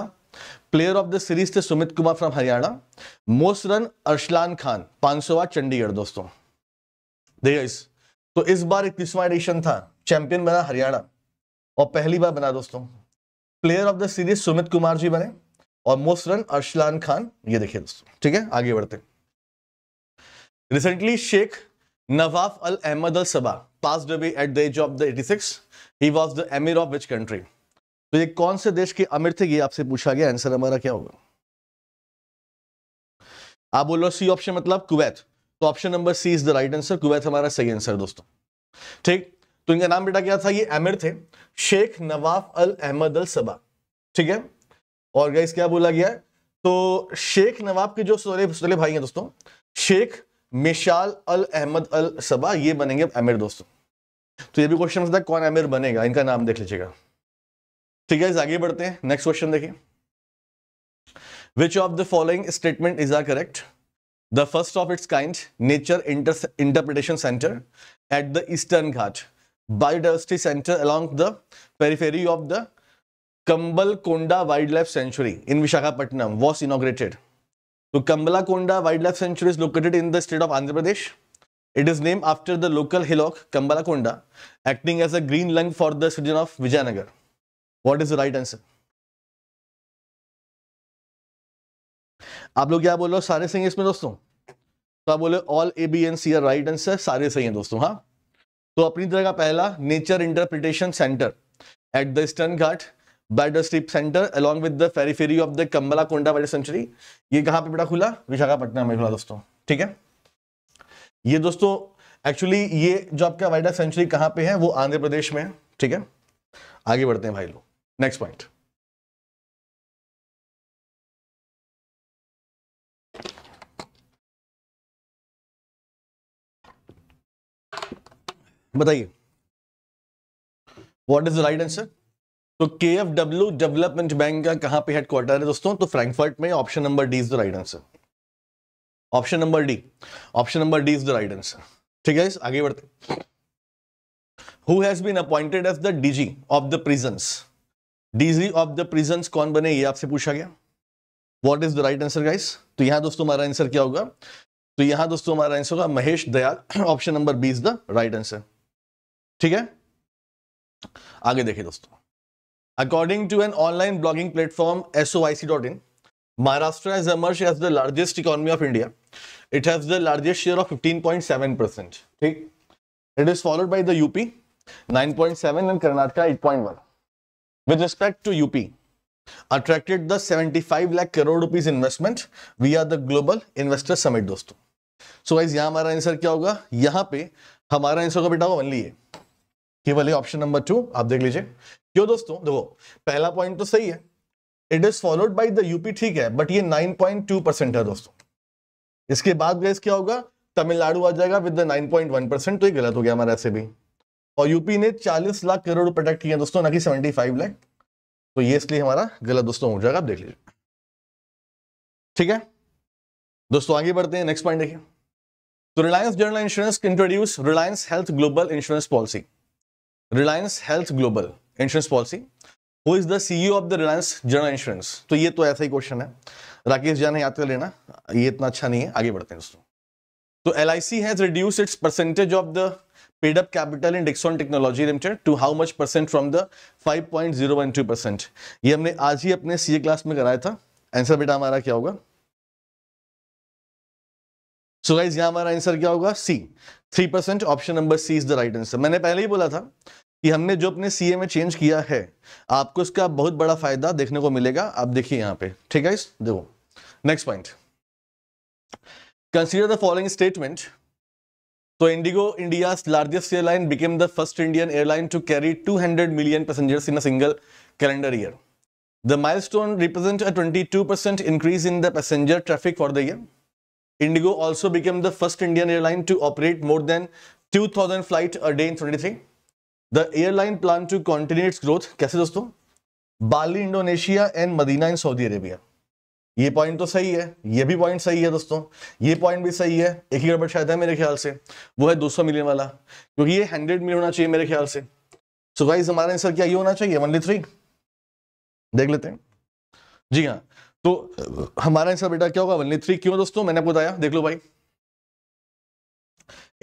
प्लेयर ऑफ द सीरीज थे Sumit Kumar from Haryana most run Arshlan Khan पांचसौवा चंडीगढ़ दोस्तों देखिए इस तो इस बार इकतीसवा एडिशन था चैंपियन बना हरियाणा और पहली बार बना दोस्तों player of the series Sumit Kumar ji बने और मोस्ट रन अर्शलान खान ये देखिए दोस्तों ठीक है आगे बढ़ते recently Sheikh Nawaf Al Ahmad Al Sabah pass at the age of the eighty six he was the emir of which country तो ये कौन से देश के अमीर थे ये आपसे पूछा गया आंसर हमारा क्या होगा आप बोल रहे हो सी ऑप्शन मतलब कुवैत तो option number C is the right answer Kuwait हमारा सही आंसर दोस्तों ठीक तो इनका नाम बेटा क्या था ये अमीर थे Sheikh Nawaf Al Ahmad Al सबा ठीक है और गैस क्या बोला गया तो शेख नवाब के जो सोले सोले भाई हैं दोस्तों शेख मिशाल अल अहमद अल सबा ये बनेंगे अमीर दोस्तों तो ये भी क्वेश्चन है कौन अमीर बनेगा इनका नाम देख लीजिएगा ठीक है आगे बढ़ते हैं नेक्स्ट क्वेश्चन देखिए which of the following statement is are correct the first of its kind nature interpretation centre at the eastern ghat biodiversity centre along the periphery of the Kambala Konda wildlife sanctuary in Visakhapatnam was inaugurated तो Kambala Konda wildlife sanctuary is located in the state of Andhra Pradesh it is name after the local hillock Kambala Konda acting as a green lung for the citizen of Vijayanagar what is the right answer आप लोग क्या बोल रहे हो सारे सही है इसमें दोस्तों तो आप बोले all A B and C are right answer सारे सही है दोस्तों हाँ तो अपनी तरह का पहला nature interpretation centre at the eastern ghat बैडर स्ट्रीप centre along with the periphery of the Kambala Konda wild sanctuary ये कहाँ पे बेटा खुला विशाखापट्टनम में खुला दोस्तों ठीक है ये दोस्तों एक्चुअली ये जो आपका वाइल्ड सेंचुरी कहाँ पे है वो आंध्र प्रदेश में है ठीक है आगे बढ़ते हैं भाई लोग नेक्स्ट पॉइंट बताइए what is the right answer तो K F W development bank का कहां पे हेडक्वार्टर है दोस्तों तो फ्रैंकफर्ट में option number D is the right answer option number D option number D is the right answer ठीक है आगे बढ़ते who has been appointed as the DG of the prisons DG of the prisons कौन बने ये आपसे पूछा गया what is the right answer guys तो यहां दोस्तों हमारा आंसर क्या होगा तो यहां दोस्तों हमारा आंसर होगा Mahesh Dayal option number B is the right answer ठीक है आगे देखिए दोस्तों According to an online blogging platform, SOIC.in, Maharashtra has emerged as the largest economy of India. It has the largest share of 15.7%. Okay? It is followed by the UP, 9.7 and Karnataka 8.1. With respect to UP, attracted the 75 lakh crore rupees investment via the Global Investor Summit, dosto. so, guys, यहाँ हमारा answer क्या होगा यहाँ पे हमारा answer का बेटा only है केवल ऑप्शन नंबर टू आप देख लीजिए क्यों दोस्तों देखो पहला पॉइंट तो सही है it is followed by the UP ठीक है बट ये नाइन पॉइंट टू परसेंट है दोस्तों इसके बाद गैस क्या होगा तमिलनाडु आ जाएगा with nine point one percent तो ये गलत हो गया हमारा ऐसे भी और यूपी ने चालीस लाख करोड़ प्रोटेक्ट किया दोस्तों ना कि सेवेंटी फाइव लाख तो ये इसलिए हमारा गलत दोस्तों हो जाएगा आप देख लीजिए ठीक है दोस्तों आगे बढ़ते हैं नेक्स्ट पॉइंट देखिए तो Reliance General Insurance introduce Reliance Health Global Insurance Policy Reliance Health Global Insurance Policy who is the CEO of the Reliance General Insurance तो ये तो ऐसा ही क्वेश्चन है राकेश जैन याद कर लेना ये इतना अच्छा नहीं है आगे बढ़ते हैं दोस्तों तो L I C has reduce its percentage of the Dixon Technology Limited to how much percent from the five point zero one two percent ये हमने आज ही अपने सी ए क्लास में कराया था आंसर बेटा हमारा क्या होगा सो गाइज यहाँ हमारा आंसर क्या होगा C three percent option number C is the right answer मैंने पहले ही बोला था कि हमने जो अपने सी में चेंज किया है आपको इसका बहुत बड़ा फायदा देखने को मिलेगा आप देखिए यहाँ पे ठीक है देखो next point consider the following statement तो IndiGo India largest airline became the first Indian airline to carry 200 passengers in in a single calendar year. The milestone represent a 22% increase in the passenger traffic for the year Indigo also became the first Indian airline to operate more than 2000 flight a day in 23. The airline planned to continue its growth. कैसे दोस्तों Bali Indonesia and Medina in Saudi Arabia ये point तो सही है ये भी point सही है दोस्तों ये पॉइंट भी सही है एक ही गड़बड़ शायद है मेरे ख्याल से वो है 200 मिलियन वाला क्योंकि ये 100 मिलियन होना चाहिए मेरे ख्याल से सो so गाइस हमारा आंसर क्या ये होना चाहिए वनली थ्री देख लेते हैं जी हाँ तो हमारा इसका बेटा क्या होगा वनली थ्री क्यों दोस्तों मैंने आपको बताया देख लो भाई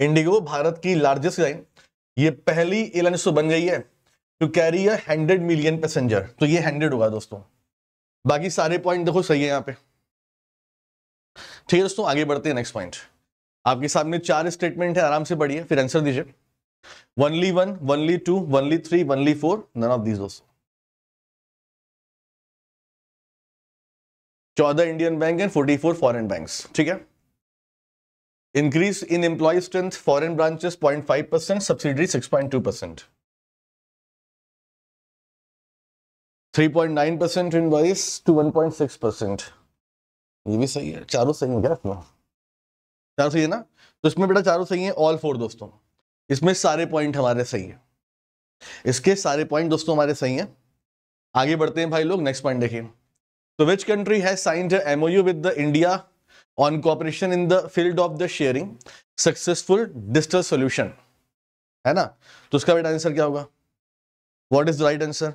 इंडिगो भारत की लार्जेस्ट लाइन ये पहली एयरलाइन बन गई है to carry a hundred million passenger तो ये हंड्रेड होगा दोस्तों बाकी सारे पॉइंट देखो सही है यहाँ पे ठीक है दोस्तों आगे बढ़ते हैं नेक्स्ट पॉइंट आपके सामने चार स्टेटमेंट है आराम से पढ़िए फिर आंसर दीजिए only one only two only three only four none of these दोस्तों चौदह Indian bank and forty four foreign bank ठीक है increase in employ strength foreign branches point five percent subsidiary six point two percent three point nine percent in wise two one point six percent ये भी सही है चारों सही है क्या चारों सही है ना तो इसमें बेटा चारों सही है ऑल फोर दोस्तों इसमें सारे पॉइंट हमारे सही है इसके सारे पॉइंट दोस्तों हमारे सही हैं आगे बढ़ते हैं भाई लोग नेक्स्ट पॉइंट देखिए So which country has signed a MOU with the India on cooperation in the field of the sharing successful digital solution? है ना तो उसका राइट आंसर क्या होगा what is the right answer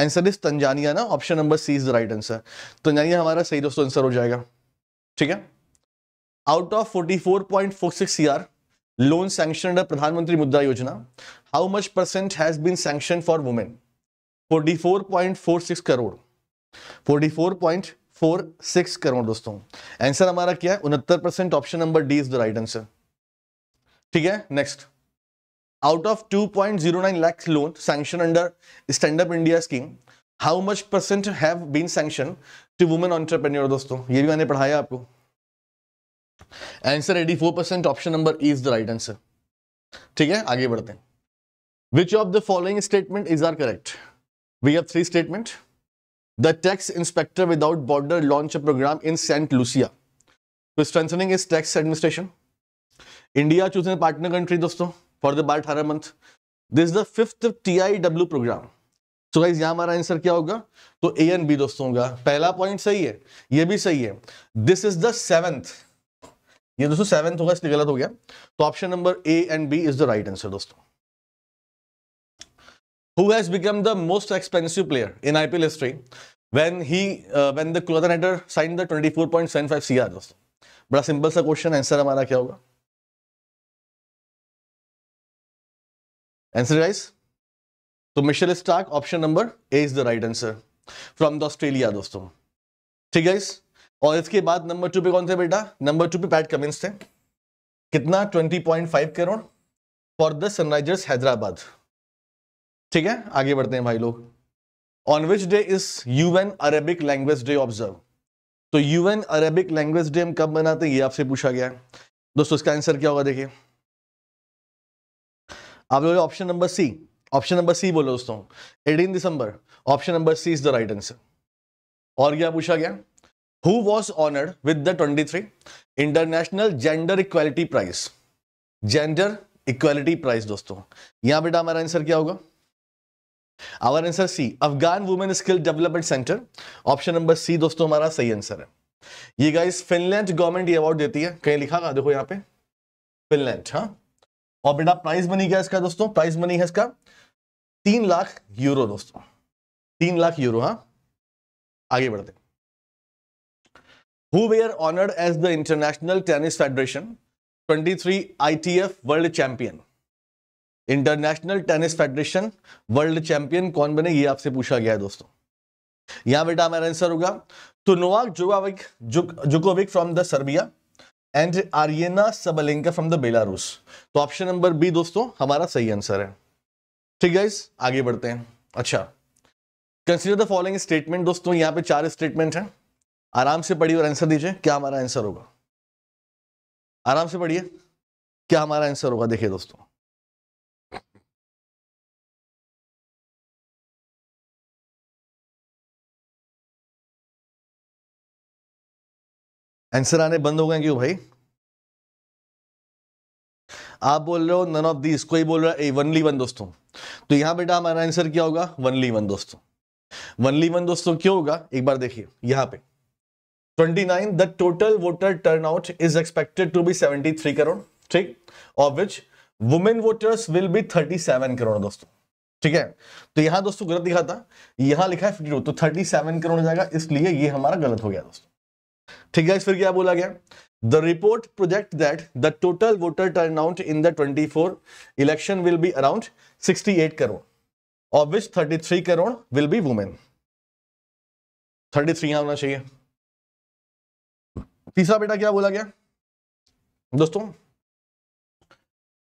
answer is Tanzania ना option number C is the right answer Tanzania हमारा सही दोस्तों आंसर हो जाएगा ठीक है out of 44.46 CR loan sanction Pradhan Mantri Mudra Yojana how much percent has been sanction for women 44.46 crore 44.46 crore दोस्तों आंसर हमारा क्या है उनहत्तर percent option number D is the right answer ठीक है next out of 2.09 lakh loan sanctioned under stand up India scheme how much percent have been sanctioned to women entrepreneur दोस्तों ये भी मैंने पढ़ाया आपको answer 84 percent option number is the right answer ठीक है आगे बढ़ते हैं which of the following statement is are correct we have three statement the tax inspector without border launch a program in Saint Lucia तो strengthening is tax administration India choose partner country दोस्तों for the bar अठारह month this the fifth T program तो guys यहां हमारा answer क्या होगा तो A N B दोस्तों होगा पहला पॉइंट सही है ये भी सही है दिस इज द सेवेंथ ये दोस्तों सेवेंथ होगा इसलिए गलत हो गया तो option number A and B is the right answer दोस्तों who has become the most expensive player in IPL history when he uh, when the Kolkata Knight Rider signed the 24.75 CR दोस्तों बड़ा simple सा question answer हमारा क्या होगा answer guys तो Mitchell Starc option number A is the right answer from the Australia दोस्तों ठीक guys और इसके बाद नंबर टू पे कौन थे बेटा नंबर टू पे पैट कमिंस थे कितना 20.5 crore for the Sunrisers Hyderabad ठीक है आगे बढ़ते हैं भाई लोग on which day is UN Arabic language day observe तो यूएन अरेबिक लैंग्वेज डे हम कब मनाते हैं ये आपसे पूछा गया है दोस्तों इसका आंसर क्या होगा देखिए आप लोग option number C option number C बोलो दोस्तों eighteen December option number C is the right answer और क्या पूछा गया who was honoured with the twenty three international gender equality prize gender equality prize दोस्तों यहां बेटा हमारा आंसर क्या होगा our answer C Afghan women skill development centre option number C दोस्तों हमारा सही आंसर है ये गाइस फिनलैंड गवर्नमेंट ये अवार्ड देती है कहीं लिखा था देखो यहाँ पे फिनलैंड हाँ और बेटा प्राइज मनी क्या इसका दोस्तों प्राइज मनी है इसका तीन लाख यूरो दोस्तों तीन लाख यूरो हाँ आगे बढ़ते who were honoured as the International Tennis Federation 23 ITF world champion International Tennis Federation world champion कौन बने ये आपसे पूछा गया है दोस्तों यहां बेटा हमारा आंसर होगा तो Novak Djokovic Djokovic from the Serbia and Aryna Sabalenka from the Belarus तो ऑप्शन नंबर बी दोस्तों हमारा सही आंसर है ठीक है आगे बढ़ते हैं अच्छा कंसिडर द फॉलोइंग स्टेटमेंट दोस्तों यहां पे चार स्टेटमेंट हैं आराम से पढ़िए और आंसर दीजिए क्या हमारा आंसर होगा आराम से पढ़िए क्या हमारा आंसर होगा देखिए दोस्तों आंसर आने बंद हो गए क्यों भाई आप बोल रहे हो नन ऑफ दीज कोई बोल रहा है वनली वन दोस्तों तो यहां बेटा हमारा आंसर क्या होगा वनली वन दोस्तों वनली वन दोस्तों क्यों होगा एक बार देखिए यहां पे 29 the total voter turnout is expected to be 73 crore ठीक of which women voters will be 37 crore दोस्तों ठीक है तो यहां दोस्तों गलत लिखा था यहां लिखा है 52 तो 37 करोड़ जाएगा इसलिए ये हमारा गलत हो गया दोस्तों ठीक है फिर क्या बोला गया voter turn out in the twenty four election will be around sixty eight crore of which thirty three crore will be women thirty three यहां होना चाहिए तीसरा बेटा क्या बोला गया दोस्तों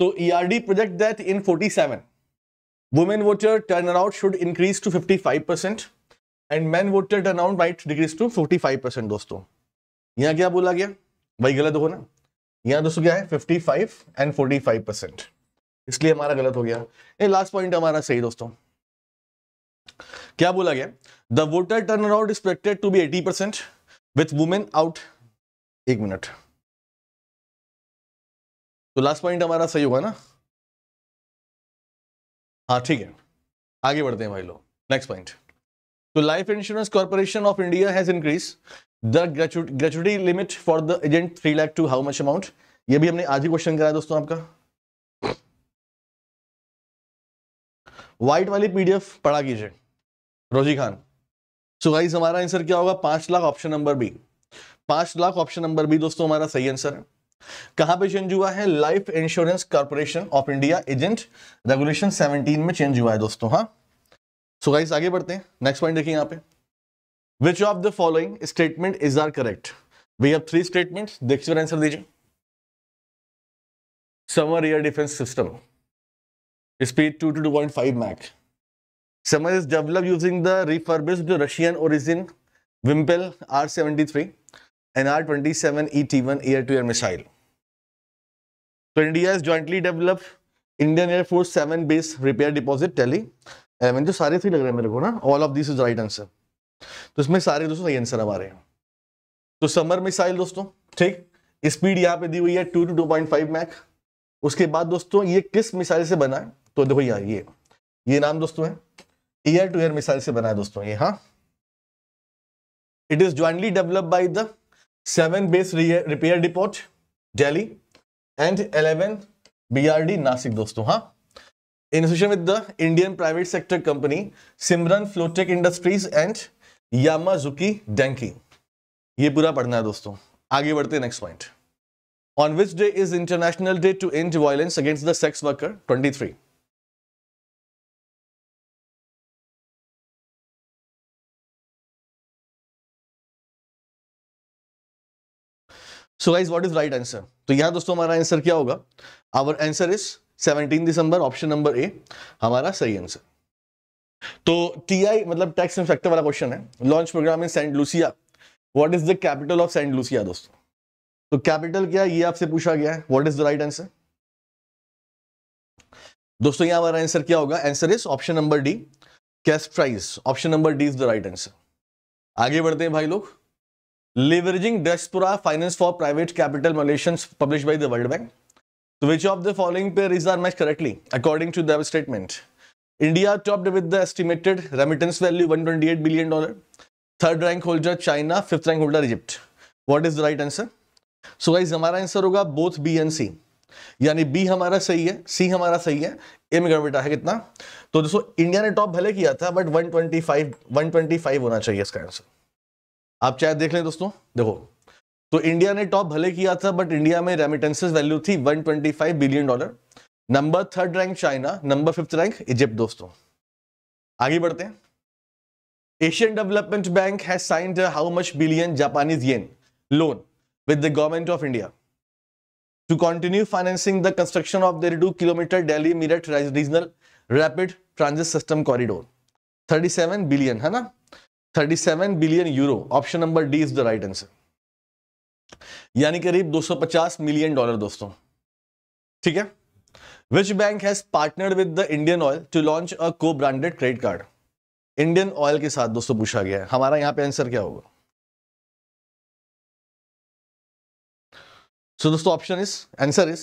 तो ERD project that in seven women voter turn out should increase to five percent and man voter turn out might decrease to five percent दोस्तों यहां क्या बोला गया वही गलत हो ना यहाँ दोस्तों क्या है 55 एंड 45 परसेंट इसलिए हमारा गलत हो गया ये लास्ट पॉइंट हमारा सही दोस्तों क्या बोला गया the voter turn around expected to be 80 percent with women out एक मिनट तो लास्ट पॉइंट हमारा सही होगा ना हाँ ठीक है आगे बढ़ते हैं भाई लोग नेक्स्ट पॉइंट तो Life Insurance Corporation of India has increase the gratuity limit for the agent three lakh to how much amount ये भी हमने आज ही क्वेश्चन कराया दोस्तों आपका व्हाइट वाली पीडीएफ पढ़ा कीजिए रोजी खान सो गाइस हमारा आंसर क्या होगा पांच लाख ऑप्शन नंबर बी पांच लाख ऑप्शन नंबर बी दोस्तों हमारा सही आंसर है कहां पे चेंज हुआ है Life Insurance Corporation of India agent regulation 17 में चेंज हुआ है दोस्तों हाँ सो गाइस आगे बढ़ते हैं नेक्स्ट पॉइंट देखिए यहाँ पे which of the following statement is are correct we have three statement देखिए आंसर दीजिए SAMAR air defence system speed two two two point five Mach SAMAR is develop using the refurbished Russian origin Vympel R seventy three and R twenty seven E T one air to air missile तो India is jointly develop Indian Air Force seven base repair depot Delhi I mean जो सारे three लग रहे हैं मेरे को ना all of this is right answer तो इसमें सारे दोस्तों सही आंसर हमारे हैं तो समर मिसाइल दोस्तों ठीक स्पीड यहां पे दी हुई है two two two point five Mach उसके बाद दोस्तों ये किस मिसाइल से बना है तो देखो यहाँ ये ये नाम दोस्तों है एयर टू एयर मिसाइल से बना है दोस्तों ये हाँ it is jointly develop by the seven base repair depot Delhi and eleven BRD Nashik दोस्तों हाँ in association with the Indian private sector company Simran Flotech Industries and Yamazaki Denki ये पूरा पढ़ना है दोस्तों आगे बढ़ते next point on which day is International Day to End Violence Against the Sex Worker 23 so guys what is right answer तो यहां दोस्तों हमारा आंसर क्या होगा our answer is 17 December option number A हमारा सही आंसर तो टीआई मतलब टैक्स इंफेक्टर वाला क्वेश्चन है launch program in Saint Lucia what is the capital of Saint Lucia दोस्तों तो कैपिटल क्या है ये आपसे पूछा गया है what is the right answer दोस्तों यहां हमारा आंसर क्या होगा answer is option number D Castries option number D is the right answer आगे बढ़ते हैं भाई लोग leveraging diaspora finance for private capital valuations published by the World Bank. Which of the following pair is are match correctly according to that statement India top with the estimated remittance value 128 billion dollar third rank holder China fifth rank holder Egypt what is the right answer so guys हमारा answer होगा both B and C यानी B हमारा सही है सी हमारा सही है ए में गड़बेटा है कितना तो दोस्तों इंडिया ने टॉप भले किया था बट वन 125 फाइव होना चाहिए इसका आंसर आप चाहे देख लें दोस्तों देखो तो इंडिया ने टॉप भले किया था बट इंडिया में रेमिटेंसेस वैल्यू थी one twenty five billion dollar number third rank China number fifth rank Egypt दोस्तों आगे बढ़ते हैं Asian development bank has signed how much billion Japanese yen loan with the government of India to continue financing the construction of दर two kilometre Delhi Meerut regional rapid transit system corridor thirty seven billion है ना thirty seven billion euro option number D is the right answer यानी करीब दो सौ पचास million dollar दोस्तों ठीक है Which bank has partnered with the Indian Oil to launch a co-branded credit card? Indian Oil के साथ दोस्तों पूछा गया है हमारा यहां पे आंसर क्या होगा सो so, दोस्तों option is answer is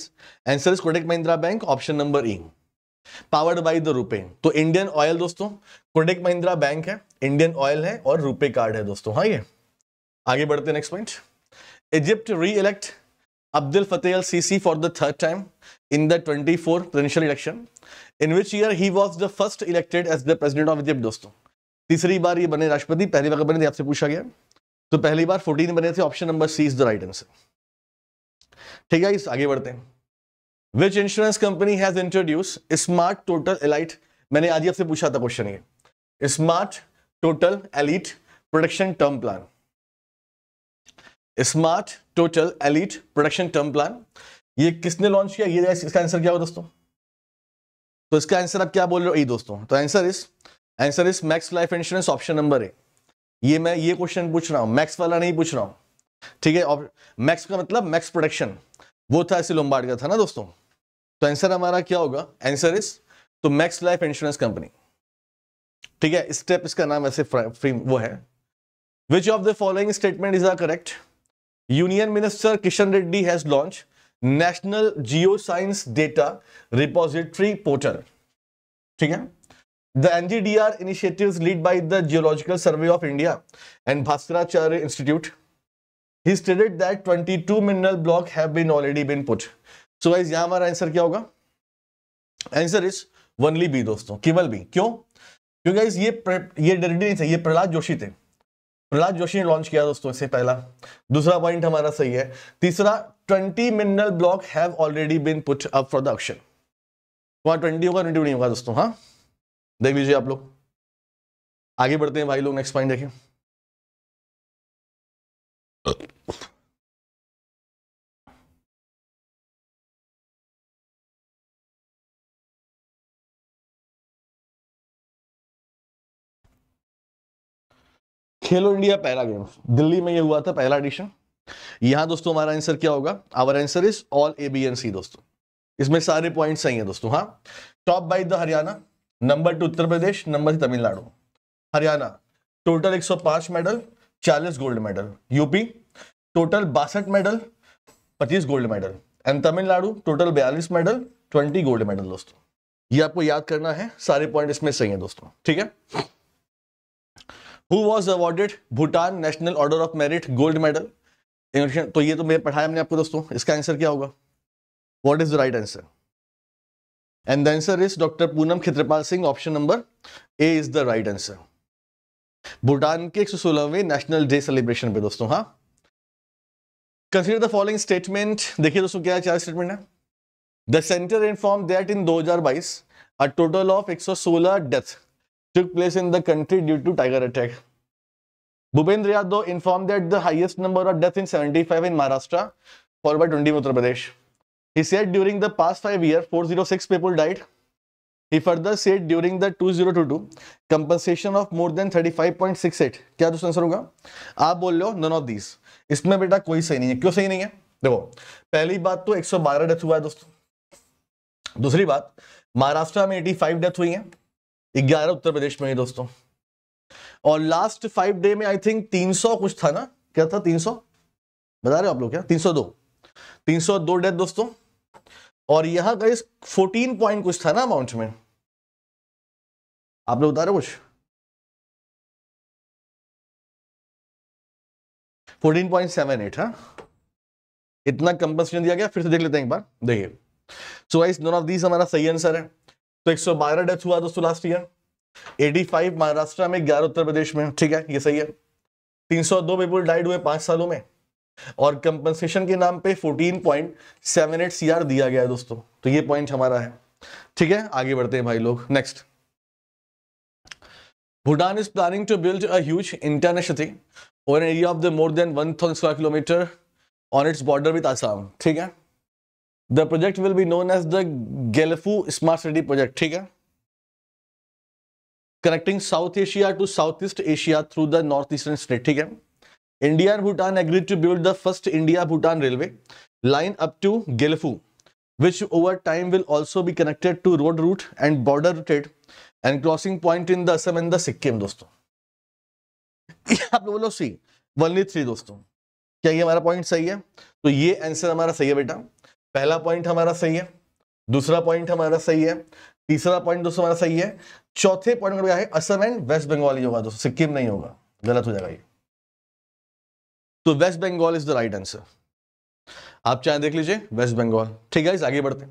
answer is Kotak Mahindra bank option number E powered by the RuPay तो इंडियन ऑयल दोस्तों कोटेक महिंद्रा बैंक है इंडियन ऑयल है और रुपे कार्ड है दोस्तों हाँ ये आगे बढ़ते next point Egypt reelect Abdul Fateh al-Sisi for the third time in the 24 presidential election, in which year he was the first elected as the president of Egypt दोस्तों तीसरी बार ये बने राष्ट्रपति पहली बार बने थे आपसे पूछा गया तो पहली बार 14 बने थे option number C is the right answer ठीक है आगे बढ़ते हैं which insurance company has introduce smart total elite मैंने आज ही आपसे पूछा था क्वेश्चन ये smart total elite production term plan smart total elite production term plan ये किसने लॉन्च किया ये इसका आंसर क्या हो दोस्तों तो इसका आंसर आप क्या बोल रहे हो यही दोस्तों तो answer is answer is Max Life insurance option number A ये मैं ये क्वेश्चन पूछ रहा हूं मैक्स वाला नहीं पूछ रहा हूं ठीक है मैक्स का मतलब मैक्स प्रोडक्शन वो था ऐसे लोम्बार्ड का था ना दोस्तों तो आंसर हमारा क्या होगा आंसर इज तो मैक्स लाइफ इंश्योरेंस कंपनी ठीक है स्टेप इसका नाम ऐसे फ्रेम वो है which of the following statement is are correct union minister Kishan Reddy has launch national geo science data repository portal ठीक है the NGDR initiative lead by the geological survey of India and Bhaskaracharya institute he stated that 22 two mineral block have been already been put so wise यहां हमारा answer क्या होगा answer is only B दोस्तों केवल B क्यों क्योंकि ये ये डरेडी नहीं थे ये प्रहलाद जोशी थे प्रहलाद जोशी ने लॉन्च किया दोस्तों इससे पहला दूसरा पॉइंट हमारा सही है तीसरा 20 mineral block have already been put up for the auction वहां ट्वेंटी होगा ट्वेंटी होगा दोस्तों हाँ देख लीजिए आप लोग आगे बढ़ते हैं भाई लोग नेक्स्ट पॉइंट देखिए खेलो इंडिया पहला गेम दिल्ली में ये हुआ था पहला एडिशन यहां दोस्तों हमारा आंसर क्या होगा our answer is all A B and C दोस्तों इसमें सारे पॉइंट सही है दोस्तों हाँ top by the Haryana number two Uttar Pradesh number three Tamil Nadu Haryana total 105 medal 40 gold medal UP total बासठ medal 25 gold medal and Tamil Nadu total 42 medal 20 gold medal दोस्तों ये आपको याद करना है सारे पॉइंट इसमें सही है दोस्तों ठीक है who was awarded Bhutan national order of merit gold medal तो ये तो मैं पढ़ाया हमने आपको दोस्तों इसका आंसर क्या होगा what is the right answer and the answer is doctor Poonam Khetrapal Singh option number A is the right answer Bhutan के एक सौ सोलहवें नेशनल डे सेलिब्रेशन पे दोस्तों हाँ कंसिडर द फॉलोइंग स्टेटमेंट देखिए दोस्तों क्या चार स्टेटमेंट है the centre inform that in 2022 a total of 116 death took place in the country due to tiger attack. Bhupendra Yadav informed that the highest number of death in 75 in Maharashtra, followed by 20 in Uttar Pradesh. He said during the past 5 year 406 people died. He further said during the 2022, compensation of more than 35.68. kya dusra answer hoga aap bol lo none of these isme beta koi sahi nahi hai है sahi nahi hai है देखो पहली बात तो 112 death हुआ है दोस्तों दूसरी बात महाराष्ट्र में 85 डेथ हुई है ग्यारह उत्तर प्रदेश में ही दोस्तों और लास्ट फाइव डे में आई थिंक 300 कुछ था ना क्या था 300 बता रहे हो आप लोग क्या 302 302 डेथ दोस्तों और यहां का इस फोर्टीन पॉइंट कुछ था ना अमाउंट में आप लोग बता रहे हो कुछ फोर्टीन पॉइंट सेवन एट हाँ इतना कंपल्सन दिया गया फिर से देख लेते हैं एक बार देखिए so wise none of these हमारा सही आंसर है तो एक डेथ हुआ दोस्तों लास्ट ईयर 85 महाराष्ट्र में 11 उत्तर प्रदेश में ठीक है ये सही है 302 सौ पीपुल डाइड हुए पांच सालों में और कंपनसेशन के नाम पे 14.78 पॉइंट सीआर दिया गया है दोस्तों तो ये पॉइंट हमारा है ठीक है आगे बढ़ते हैं भाई लोग next Bhutan is planning to build as international area of the more than one square kilometre on its border with Assam ठीक है the project will be known as the Gelephu smart city project ठीक है connecting South Asia to South East Asia through the north eastern state ठीक है India and Bhutan agree to build the first India Bhutan railway line up to Gelephu which over time will also be connected to road route and border routed and crossing point in the Assam and the Sikkim दोस्तों आप लोग बोलो सी one three दोस्तों क्या ये हमारा point सही है तो ये आंसर हमारा सही है बेटा पहला पॉइंट हमारा सही है दूसरा पॉइंट हमारा सही है तीसरा पॉइंट दोस्तों हमारा सही है चौथे पॉइंट क्या है असम एंड वेस्ट बंगाल ही होगा दोस्तों सिक्किम नहीं होगा गलत हो जाएगा ये तो West Bengal is the right answer आप चाहे देख लीजिए वेस्ट बंगाल ठीक है आगे बढ़ते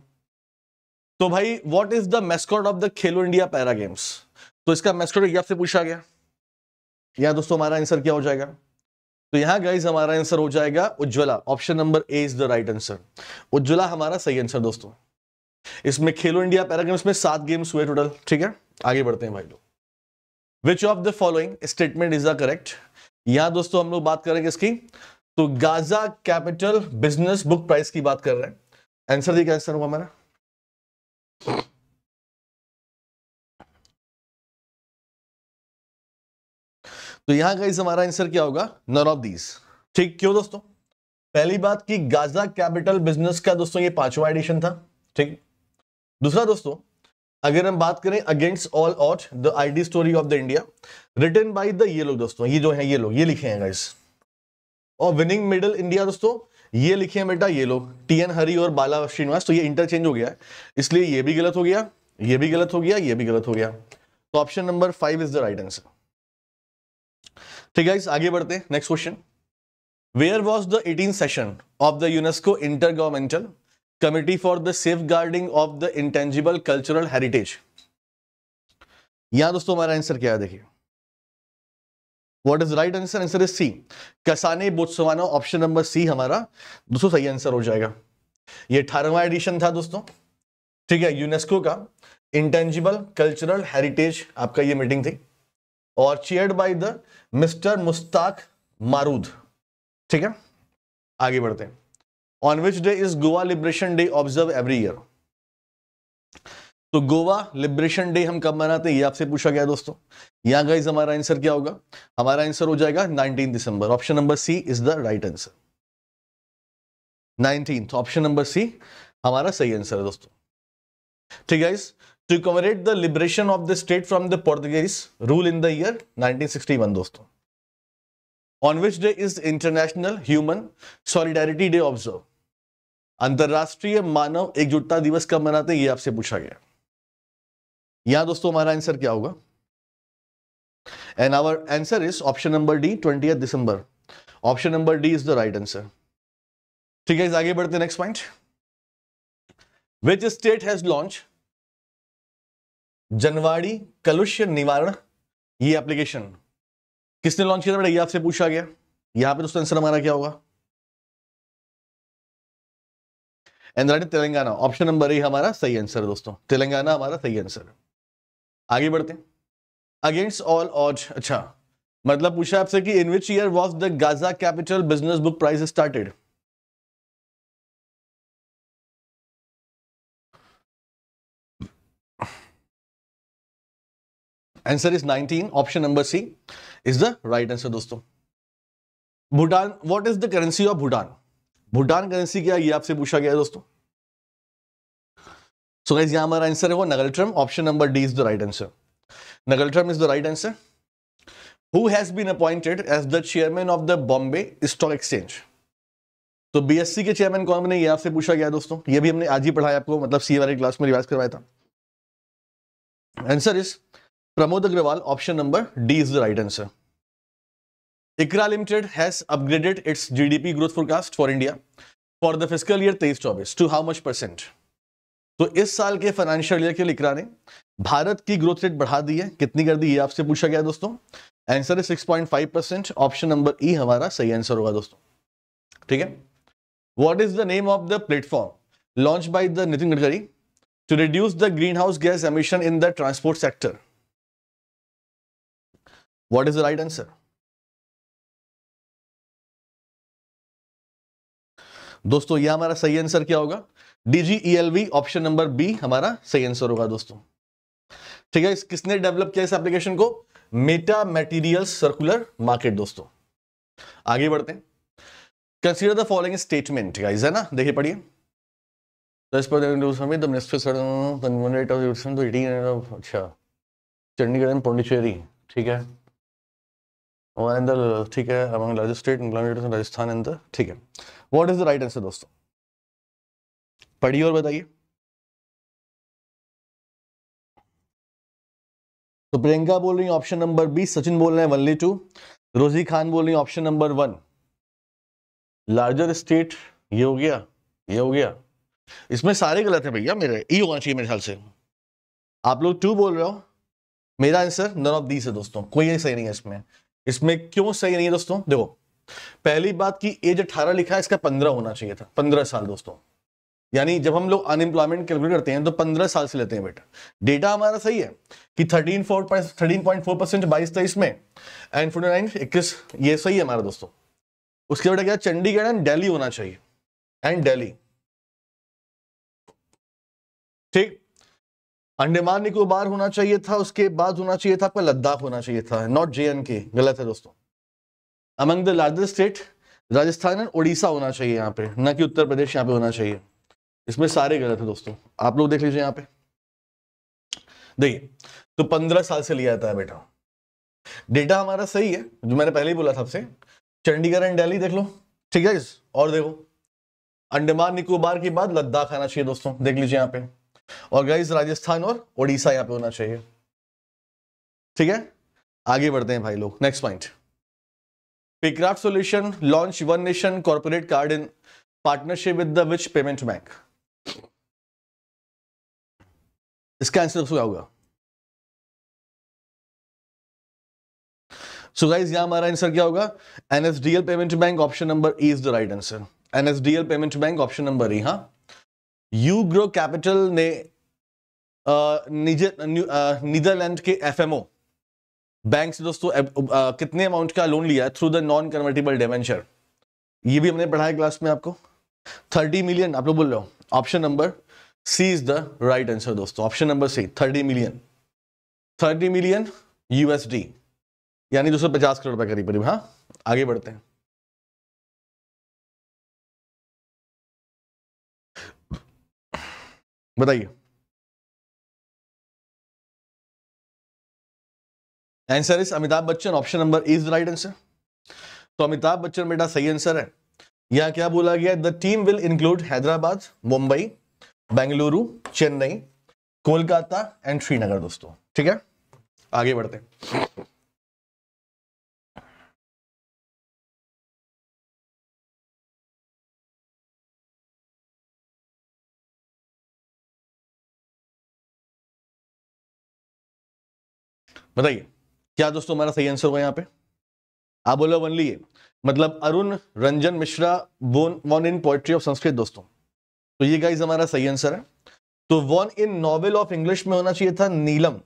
तो भाई what is the mascot of the Khelo India para games तो इसका मेस्कॉट आपसे पूछा गया या दोस्तों हमारा आंसर क्या हो जाएगा तो यहां गाइज हमारा आंसर हो जाएगा Ujjwala option number A is the right answer Ujjwala हमारा सही आंसर दोस्तों इसमें खेलो इंडिया पैरागेम्स में सात गेम्स हुए टोटल ठीक है आगे बढ़ते हैं भाई लोग which of the following statement is the correct यहां दोस्तों हम लोग बात करेंगे इसकी तो Gaja capital business book prize की बात कर रहे हैं आंसर देखिए आंसर होगा हमारा तो यहां गाइस हमारा आंसर क्या होगा नन ऑफ दीज ठीक क्यों दोस्तों पहली बात की गाजा कैपिटल बिजनेस का दोस्तों ये पांचवा एडिशन था ठीक दूसरा दोस्तों अगर हम बात करें against all odds the ID story of the India return by the ये लोग दोस्तों ये जो है ये लोग ये लिखे हैं गाइस और विनिंग मेडल इंडिया दोस्तों ये लिखे हैं बेटा ये लोग टी एन हरी और बाला श्रीनिवास तो ये इंटरचेंज हो गया है इसलिए ये भी गलत हो गया ये भी गलत हो गया ये भी गलत हो गया तो option number five is the right answer ठीक है आगे बढ़ते हैं next question where was the eighteen session of the UNESCO intergovernmental committee for the safeguarding of the intangible cultural heritage यहां दोस्तों हमारा आंसर क्या है देखिए what is right answer answer is C Kasane Botswana option number C हमारा दोस्तों सही answer हो जाएगा ये अठारहवा एडिशन था दोस्तों ठीक है यूनेस्को का इंटेंजिबल कल्चरल हेरिटेज आपका ये मीटिंग थी और chaired by the mister Mustaq Moorad ठीक है आगे बढ़ते हैं on which day is Goa liberation day observe every year तो गोवा लिबरेशन डे हम कब मनाते हैं ये आपसे पूछा गया दोस्तों यहां गाइज हमारा आंसर क्या होगा हमारा आंसर हो जाएगा 19 दिसंबर option number C is the right answer 19 option number C हमारा सही आंसर है दोस्तों ठीक है to commemorate the liberation of the state from the Portuguese rule in the year 1961 दोस्तों on which day is international human solidarity day observe अंतरराष्ट्रीय मानव एकजुटता दिवस कब मनाते हैं ये आपसे पूछा गया यहां दोस्तों हमारा आंसर क्या होगा and our answer is option number D twenty दिसंबर option number D is the right answer ठीक है आगे बढ़ते next point which state has launch Janwadi Kalushya Nivaran ये एप्लीकेशन किसने लॉन्च किया था बेटा ये आपसे पूछा गया यहां पे दोस्तों आंसर हमारा क्या होगा Android Telangana option number A हमारा सही आंसर है दोस्तों तेलंगाना हमारा सही आंसर आगे बढ़ते अगेंस्ट ऑल ऑज अच्छा मतलब पूछा आपसे कि in which year was the Gaja capital business book prize started answer is 19 option number C is the right answer दोस्तों Bhutan what is the currency of Bhutan Bhutan currency क्या ये आपसे पूछा गया है दोस्तों सो गाइस यहां हमारा आंसर है वो ngultrum option number D is the right answer ngultrum is the right answer who has been appointed as the chairman of the Bombay stock exchange तो बीएससी के चेयरमैन कौन बने ये आपसे पूछा गया दोस्तों ये भी हमने आज ही पढ़ाया आपको मतलब सी वाले क्लास में रिवाइज करवाया था answer is Pramod Agarwal option number D is the right answer ICRA limited has upgraded its GDP growth forecast for India for the fiscal year तेईस चौबीस टू हाउ मच परसेंट तो इस साल के फाइनेंशियल ईयर के लिए इकरा ने भारत की ग्रोथ रेट बढ़ा दी है कितनी कर दी ये आपसे पूछा गया दोस्तों आंसर है 6.5 परसेंट ऑप्शन नंबर ई हमारा सही आंसर होगा दोस्तों ठीक है what is the name of the platform launch by the Nitin Gadkari to reduce the greenhouse gas emission in the transport sector What is the right answer? दोस्तों ये हमारा सही आंसर क्या होगा डीजीईएलवी ऑप्शन नंबर बी हमारा सही आंसर होगा दोस्तों ठीक है किसने डेवलप किया इस एप्लीकेशन को मेटा मटेरियल्स सर्कुलर मार्केट दोस्तों आगे बढ़ते हैं consider the following statement guys है ना देखिए पढ़िए तो अच्छा चंडीगढ़ एंड पौंडीचेरी ठीक है हमारे अंदर ठीक है among largest state employment Rajasthan अंदर ठीक है what is the right answer दोस्तों पढ़िए और बताइए तो प्रियंका बोल रही ऑप्शन नंबर बी सचिन बोल रहे हैं वनली टू रोजी खान बोल रही option number one larger state ये हो गया ये हो गया इसमें सारे गलत है भैया मेरे ई होना चाहिए मेरे ख्याल से आप लोग टू बोल रहे हो मेरा आंसर नन ऑफ दी से दोस्तों कोई सही नहीं है इसमें इसमें क्यों सही नहीं है दोस्तों देखो पहली बात की एज अठारह लिखा है इसका पंद्रह होना चाहिए था पंद्रह साल दोस्तों यानी जब हम लोग अनएम्प्लॉयमेंट कैलकुलेट करते हैं तो पंद्रह साल से लेते हैं बेटा डेटा हमारा सही है कि thirteen four thirteen point four percent बाईस तेईस में एंड फोर्टी नाइन इक्कीस ये सही है हमारा दोस्तों उसके बेटा क्या चंडीगढ़ एंड डेली होना चाहिए एंड डेली ठीक अंडमान निकोबार होना चाहिए था उसके बाद होना चाहिए था आपका लद्दाख होना चाहिए था नॉट जे एंड के गलत है दोस्तों among the largest state Rajasthan and Orissa होना चाहिए यहाँ पे ना कि उत्तर प्रदेश यहाँ पे होना चाहिए इसमें सारे गलत है दोस्तों आप लोग देख लीजिए यहाँ पे देखिए तो पंद्रह साल से लिया जाता है बेटा डेटा हमारा सही है जो मैंने पहले ही बोला था आपसे चंडीगढ़ एंड दिल्ली देख लो ठीक है और देखो अंडमान निकोबार के बाद लद्दाख आना चाहिए दोस्तों देख लीजिए यहाँ पे और गाइज राजस्थान और ओडिशा यहाँ पे होना चाहिए ठीक है आगे बढ़ते हैं भाई लोग next point Picraft solution launch one nation corporate card in partnership with the which payment bank इसका आंसर क्या होगा सो गाइज यहां हमारा आंसर क्या होगा NSDL payment bank option number E is the right answer NSDL payment bank option number E हाँ U Gro capital ने Netherland के एफएमओ बैंक से दोस्तों कितने अमाउंट का लोन लिया through the non convertible debenture ये भी हमने पढ़ा है क्लास में आपको थर्टी मिलियन आप लोग बोल रहे हो option number C is the right answer दोस्तों option number C thirty million thirty million USD यानी दो सौ पचास करोड़ रुपए करीब करीब हाँ आगे बढ़ते हैं बताइए answer is Amitabh Bachchan option number is right answer तो अमिताभ बच्चन बेटा सही आंसर है यहां क्या बोला गया the team will include Hyderabad Mumbai Bengaluru Chennai Kolkata and Srinagar दोस्तों ठीक है आगे बढ़ते हैं बताइए क्या दोस्तों हमारा सही आंसर होगा यहाँ पे आप बोलो वनली ये मतलब Arun Ranjan Mishra won won in poetry of Sanskrit दोस्तों तो ये गाइज हमारा सही आंसर है तो won in novel of English में होना चाहिए था नीलम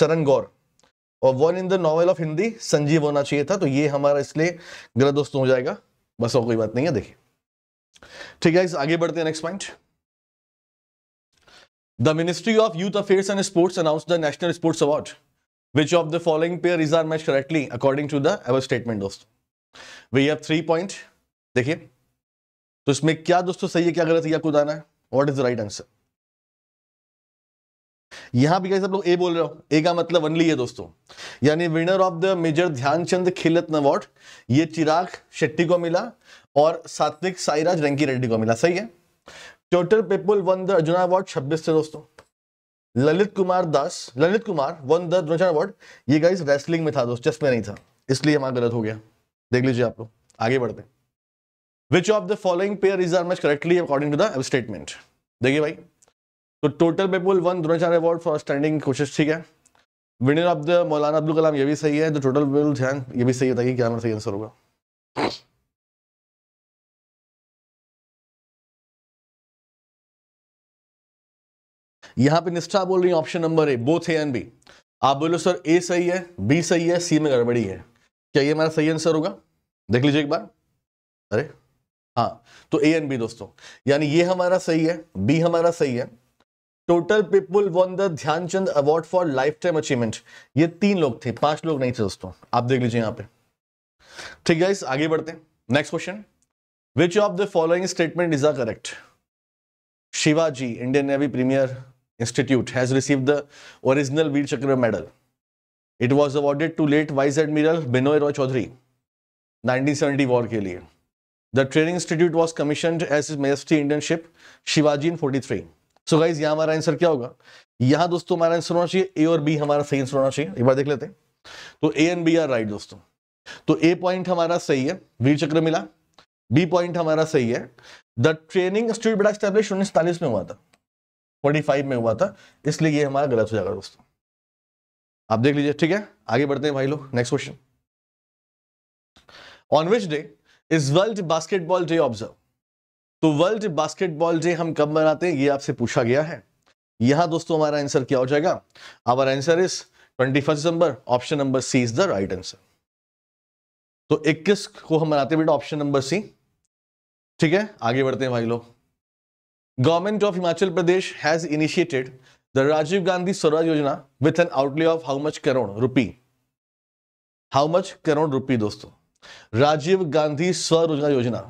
सरन गौर और won in the novel of Hindi Sanjeev होना चाहिए था तो ये हमारा इसलिए गलत दोस्तों हो जाएगा बस और कोई बात नहीं है देखिए ठीक है आगे बढ़ते हैं next point the ministry of youth affairs and sports announce the national sports award Which of the following pairs are matched correctly according to the above statement दोस्तों? We have three point. देखिए तो इसमें क्या दोस्तों सही है क्या गलत है क्या खुद आना है what is the right answer यहां भी सब लोग ए बोल रहे हो ए का मतलब वनली है दोस्तों यानी winner of the major Dhyan Chand खिलत अवार्ड ये चिराग शेट्टी को मिला और सात्विक साईराज रंकी रेड्डी को मिला सही है total people won the Arjuna award छब्बीस थे दोस्तों Lalit Kumar Das Lalit Kumar won the award ये गाइस रेसलिंग में था दोस्त चेस में नहीं था इसलिए हमारा गलत हो गया देख लीजिए आप लोग आगे बढ़ते which of the following pair is are match correctly according to the statement देखिए भाई तो total people one Dronacharya award for standing कोशिश ठीक है विनर ऑफ द मौलाना अब्दुल कलाम ये भी सही है तो टोटल पीपल ध्यान ये भी सही है कि क्या सही आंसर होगा यहां पे निष्ठा बोल रही है option number A both A and B आप बोलो सर ए सही है बी सही है सी में गड़बड़ी है क्या ये हमारा सही आंसर होगा देख लीजिए एक बार अरे हाँ तो ए एंड बी दोस्तों यानी ये हमारा सही है बी हमारा सही है total people won the Dhyan Chand award for lifetime achievement ये तीन लोग थे पांच लोग नहीं थे दोस्तों आप देख लीजिए यहाँ पे ठीक है आगे बढ़ते हैं next question which of the following statement is a correct Shivaji Indian navy premier Institute has received the original Veer Chakra medal. It was awarded to late Vice Admiral Binoy Roy Chaudhary, 1970 war ke liye The training institute was commissioned as His Majesty Indian ship Shivaji in 43. So guys yahan hamara answer kya hoga yahan dosto hamara answer hona chahiye a aur b hamara sahi answer hona chahiye ek baar dekh lete hain to a and b are right dosto तो ए point हमारा सही है वीर चक्र मिला B point हमारा सही है the training institute बेटा स्टैब्लिश उन्नीस में हुआ था फोर्टी फाइव में हुआ था इसलिए ये हमारा गलत हो जाएगा दोस्तों आप देख लीजिए ठीक है आगे बढ़ते हैं भाई लोग next question on which day is world basketball day observe तो वर्ल्ड बास्केटबॉल डे हम कब मनाते हैं ये आपसे पूछा गया है यहां दोस्तों हमारा आंसर क्या हो जाएगा our answer is twenty first December option number C is the right answer तो 21 को हम मनाते हैं बेटा ऑप्शन नंबर सी ठीक है आगे बढ़ते हैं भाई लोग government of Himachal Pradesh has initiated the Rajiv Gandhi Swaraj Yojana with an outlay of how much crore rupee how much crore rupee दोस्तों राजीव गांधी स्वरोजगार योजना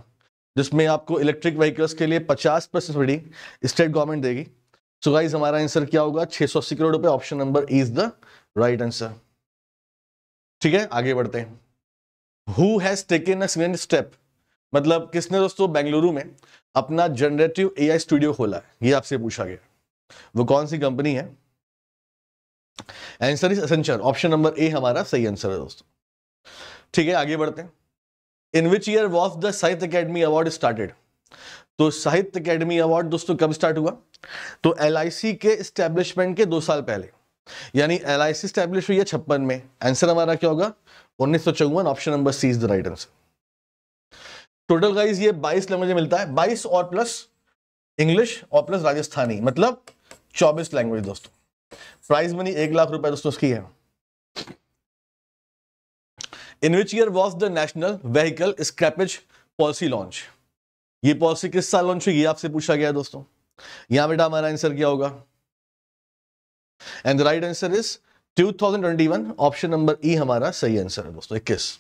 जिसमें आपको इलेक्ट्रिक व्हीकल्स के लिए 50 परसेंट सब्सिडी स्टेट गवर्नमेंट देगी सो so गाइज हमारा आंसर क्या होगा छह सौ अस्सी करोड़ रुपए option number is the right answer ठीक है आगे बढ़ते हैं who has taken a step मतलब किसने दोस्तों बेंगलुरु में अपना जनरेटिव एआई स्टूडियो खोला है ये आपसे पूछा गया वो कौन सी कंपनी है answer is Accenture option number A हमारा सही आंसर है दोस्तों ठीक है आगे बढ़ते हैं in which year was the Sahitya academy award started तो साहित्य अकेडमी अवार्ड दोस्तों कब स्टार्ट हुआ तो एल के स्टैब्लिशमेंट के दो साल पहले यानी एल आई सी स्टैब्लिश हुई है छप्पन में आंसर हमारा क्या होगा उन्नीस option number C is the right answer total guys ये 22 लैंग्वेज मिलता है 22 और प्लस इंग्लिश और प्लस राजस्थानी मतलब 24 लैंग्वेज दोस्तों प्राइज मनी एक लाख रुपए दोस्तों उसकी है in which year was the national vehicle scrappage policy launch ये पॉलिसी किस साल लॉन्च हुई आपसे पूछा गया दोस्तों यहां बेटा हमारा आंसर क्या होगा and the right answer is 2021 option number E हमारा सही आंसर है दोस्तों इक्कीस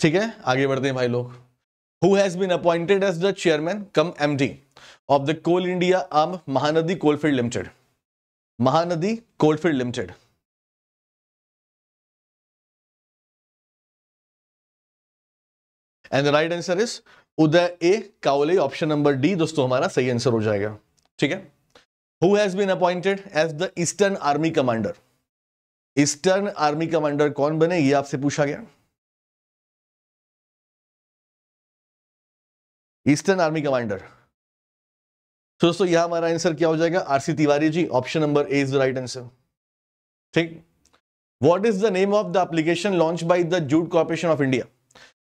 ठीक है आगे बढ़ते हैं भाई लोग who has been appointed as the chairman cum M D of the coal India arm Mahanadi coalfield limited Mahanadi coalfield limited and the right answer is Uday A Kawle option number D दोस्तों हमारा सही आंसर हो जाएगा ठीक है who has been appointed as the eastern army commander eastern army commander कौन बने ये आपसे पूछा गया ईस्टर्न आर्मी कमांडर तो दोस्तों यह हमारा आंसर क्या हो जाएगा R C Tiwari ji option number A is the right answer ठीक what is the name of the application launch by the jute corporation of India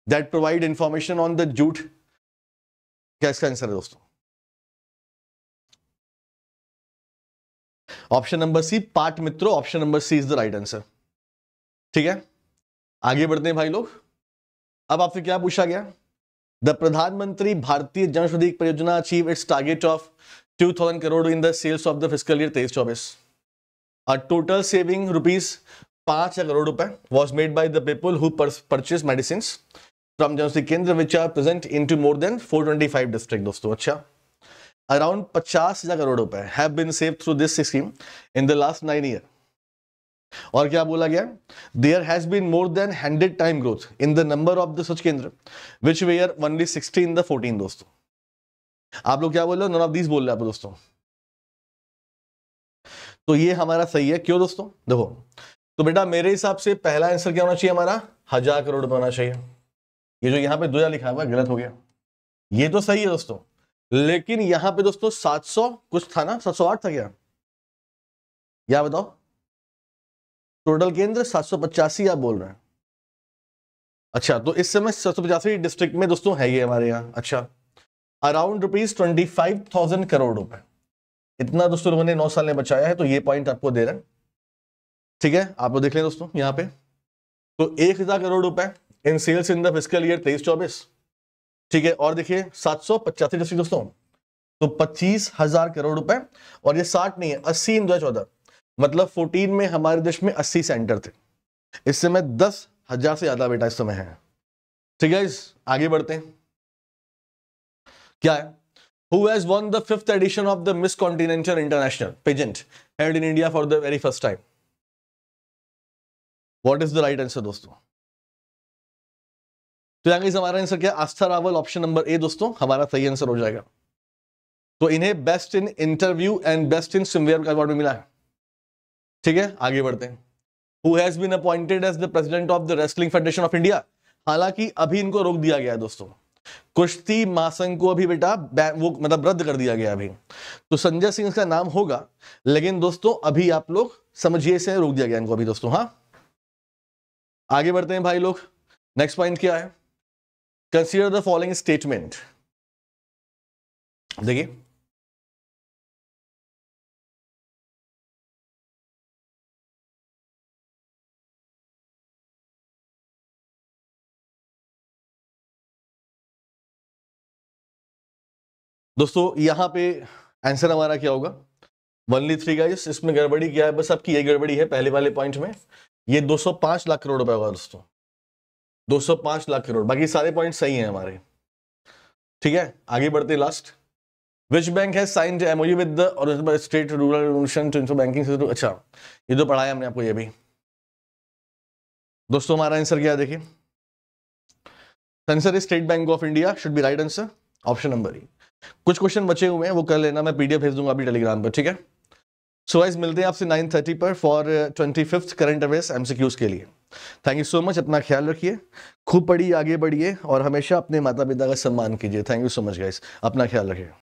that provide information on the jute क्या इसका आंसर है दोस्तों ऑप्शन नंबर सी पाठ मित्रों option number C is the right answer ठीक है आगे बढ़ते हैं भाई लोग अब आपसे क्या पूछा गया द प्रधानमंत्री Bhartiya Janaushadhi Pariyojana achieve its target of two thousand crore in the sales of the physical year तेईस चौबीस और टोटल सेविंग रुपीज पांच करोड़ रुपए was made by the people who purchase medicine from Janaushadhi Kendra which are present in to more than four twenty five district दोस्तों अच्छा around पचास हजार करोड़ रुपए have been save through this scheme in the last nine year और क्या बोला गया there has been more than hundred time growth in the number of the such Kendra which were only sixty in the fourteen दोस्तों आप लोग क्या बोल रहे हो नॉन ऑफ दीज बोल रहे हैं आप दोस्तों तो ये हमारा सही है क्यों दोस्तों देखो तो बेटा मेरे हिसाब से पहला आंसर क्या होना चाहिए हमारा हजार करोड़ होना चाहिए ये जो यहां पे दो हजार लिखा हुआ गलत हो गया ये तो सही है दोस्तों लेकिन यहां पे दोस्तों 700 कुछ था ना 708 था क्या या बताओ टोटल केंद्र सात सौ पचासी आप बोल रहे हैं अच्छा तो इस समय सात सौ पचासी डिस्ट्रिक्ट में दोस्तों है ये हमारे यहाँ अच्छा around rupees twenty five thousand crore रुपए इतना दोस्तों लोगों ने नौ साल में बचाया है तो ये पॉइंट आपको दे रहे हैं ठीक है आप लोग देख लें दोस्तों यहाँ पे तो एक हजार करोड़ रुपए in sales in the physical year तेईस चौबीस ठीक है और देखिए सात सौ पचासी डिस्ट्रिक्ट दोस्तों तो पच्चीस हजार करोड़ रुपए और ये साठ नहीं है अस्सी इन दो चौदह मतलब 14 में हमारे देश में 80 सेंटर थे इस समय दस हजार से ज्यादा बेटा इस समय है ठीक है आगे बढ़ते हैं क्या है who has won the fifth edition of the miss continental international pageant held in India for the very first time what is the right answer दोस्तों तो हमारा आंसर क्या Aastha Rawal option number A दोस्तों हमारा सही आंसर हो जाएगा तो इन्हें best in interview and best in swimwear का अवार्ड मिला है ठीक है आगे बढ़ते हैं who president of the wrestling federation of India हालांकि अभी इनको रोक दिया गया है दोस्तों कुश्ती महासंघ को अभी बेटा वो मतलब रद्द कर दिया गया अभी तो संजय सिंह का नाम होगा लेकिन दोस्तों अभी आप लोग समझिए से रोक दिया गया इनको अभी दोस्तों हाँ आगे बढ़ते हैं भाई लोग नेक्स्ट पॉइंट क्या है कंसीडर द फॉलोइंग स्टेटमेंट देखिए दोस्तों यहाँ पे आंसर हमारा क्या होगा वनली थ्री गाइस इसमें गड़बड़ी क्या है बस आपकी ये गड़बड़ी है पहले वाले पॉइंट में ये 205 लाख करोड़ रुपए होगा दोस्तों 205 लाख करोड़ बाकी सारे पॉइंट सही हैं हमारे ठीक है आगे बढ़ते लास्ट विच बैंक है sign M O U with state rural banking अच्छा ये तो पढ़ाया हमने आपको ये भी दोस्तों हमारा आंसर क्या है देखिए answer state bank of India should be right answer option number E कुछ क्वेश्चन बचे हुए हैं वो कर लेना मैं पीडीएफ भेज दूंगा अभी टेलीग्राम पर ठीक है सो वाइज मिलते हैं आपसे 9:30 पर for twenty fifth current affairs MCQs के लिए थैंक यू सो मच अपना ख्याल रखिए खूब पढ़िए आगे बढ़िए और हमेशा अपने माता पिता का सम्मान कीजिए thank you so much guys अपना ख्याल रखिए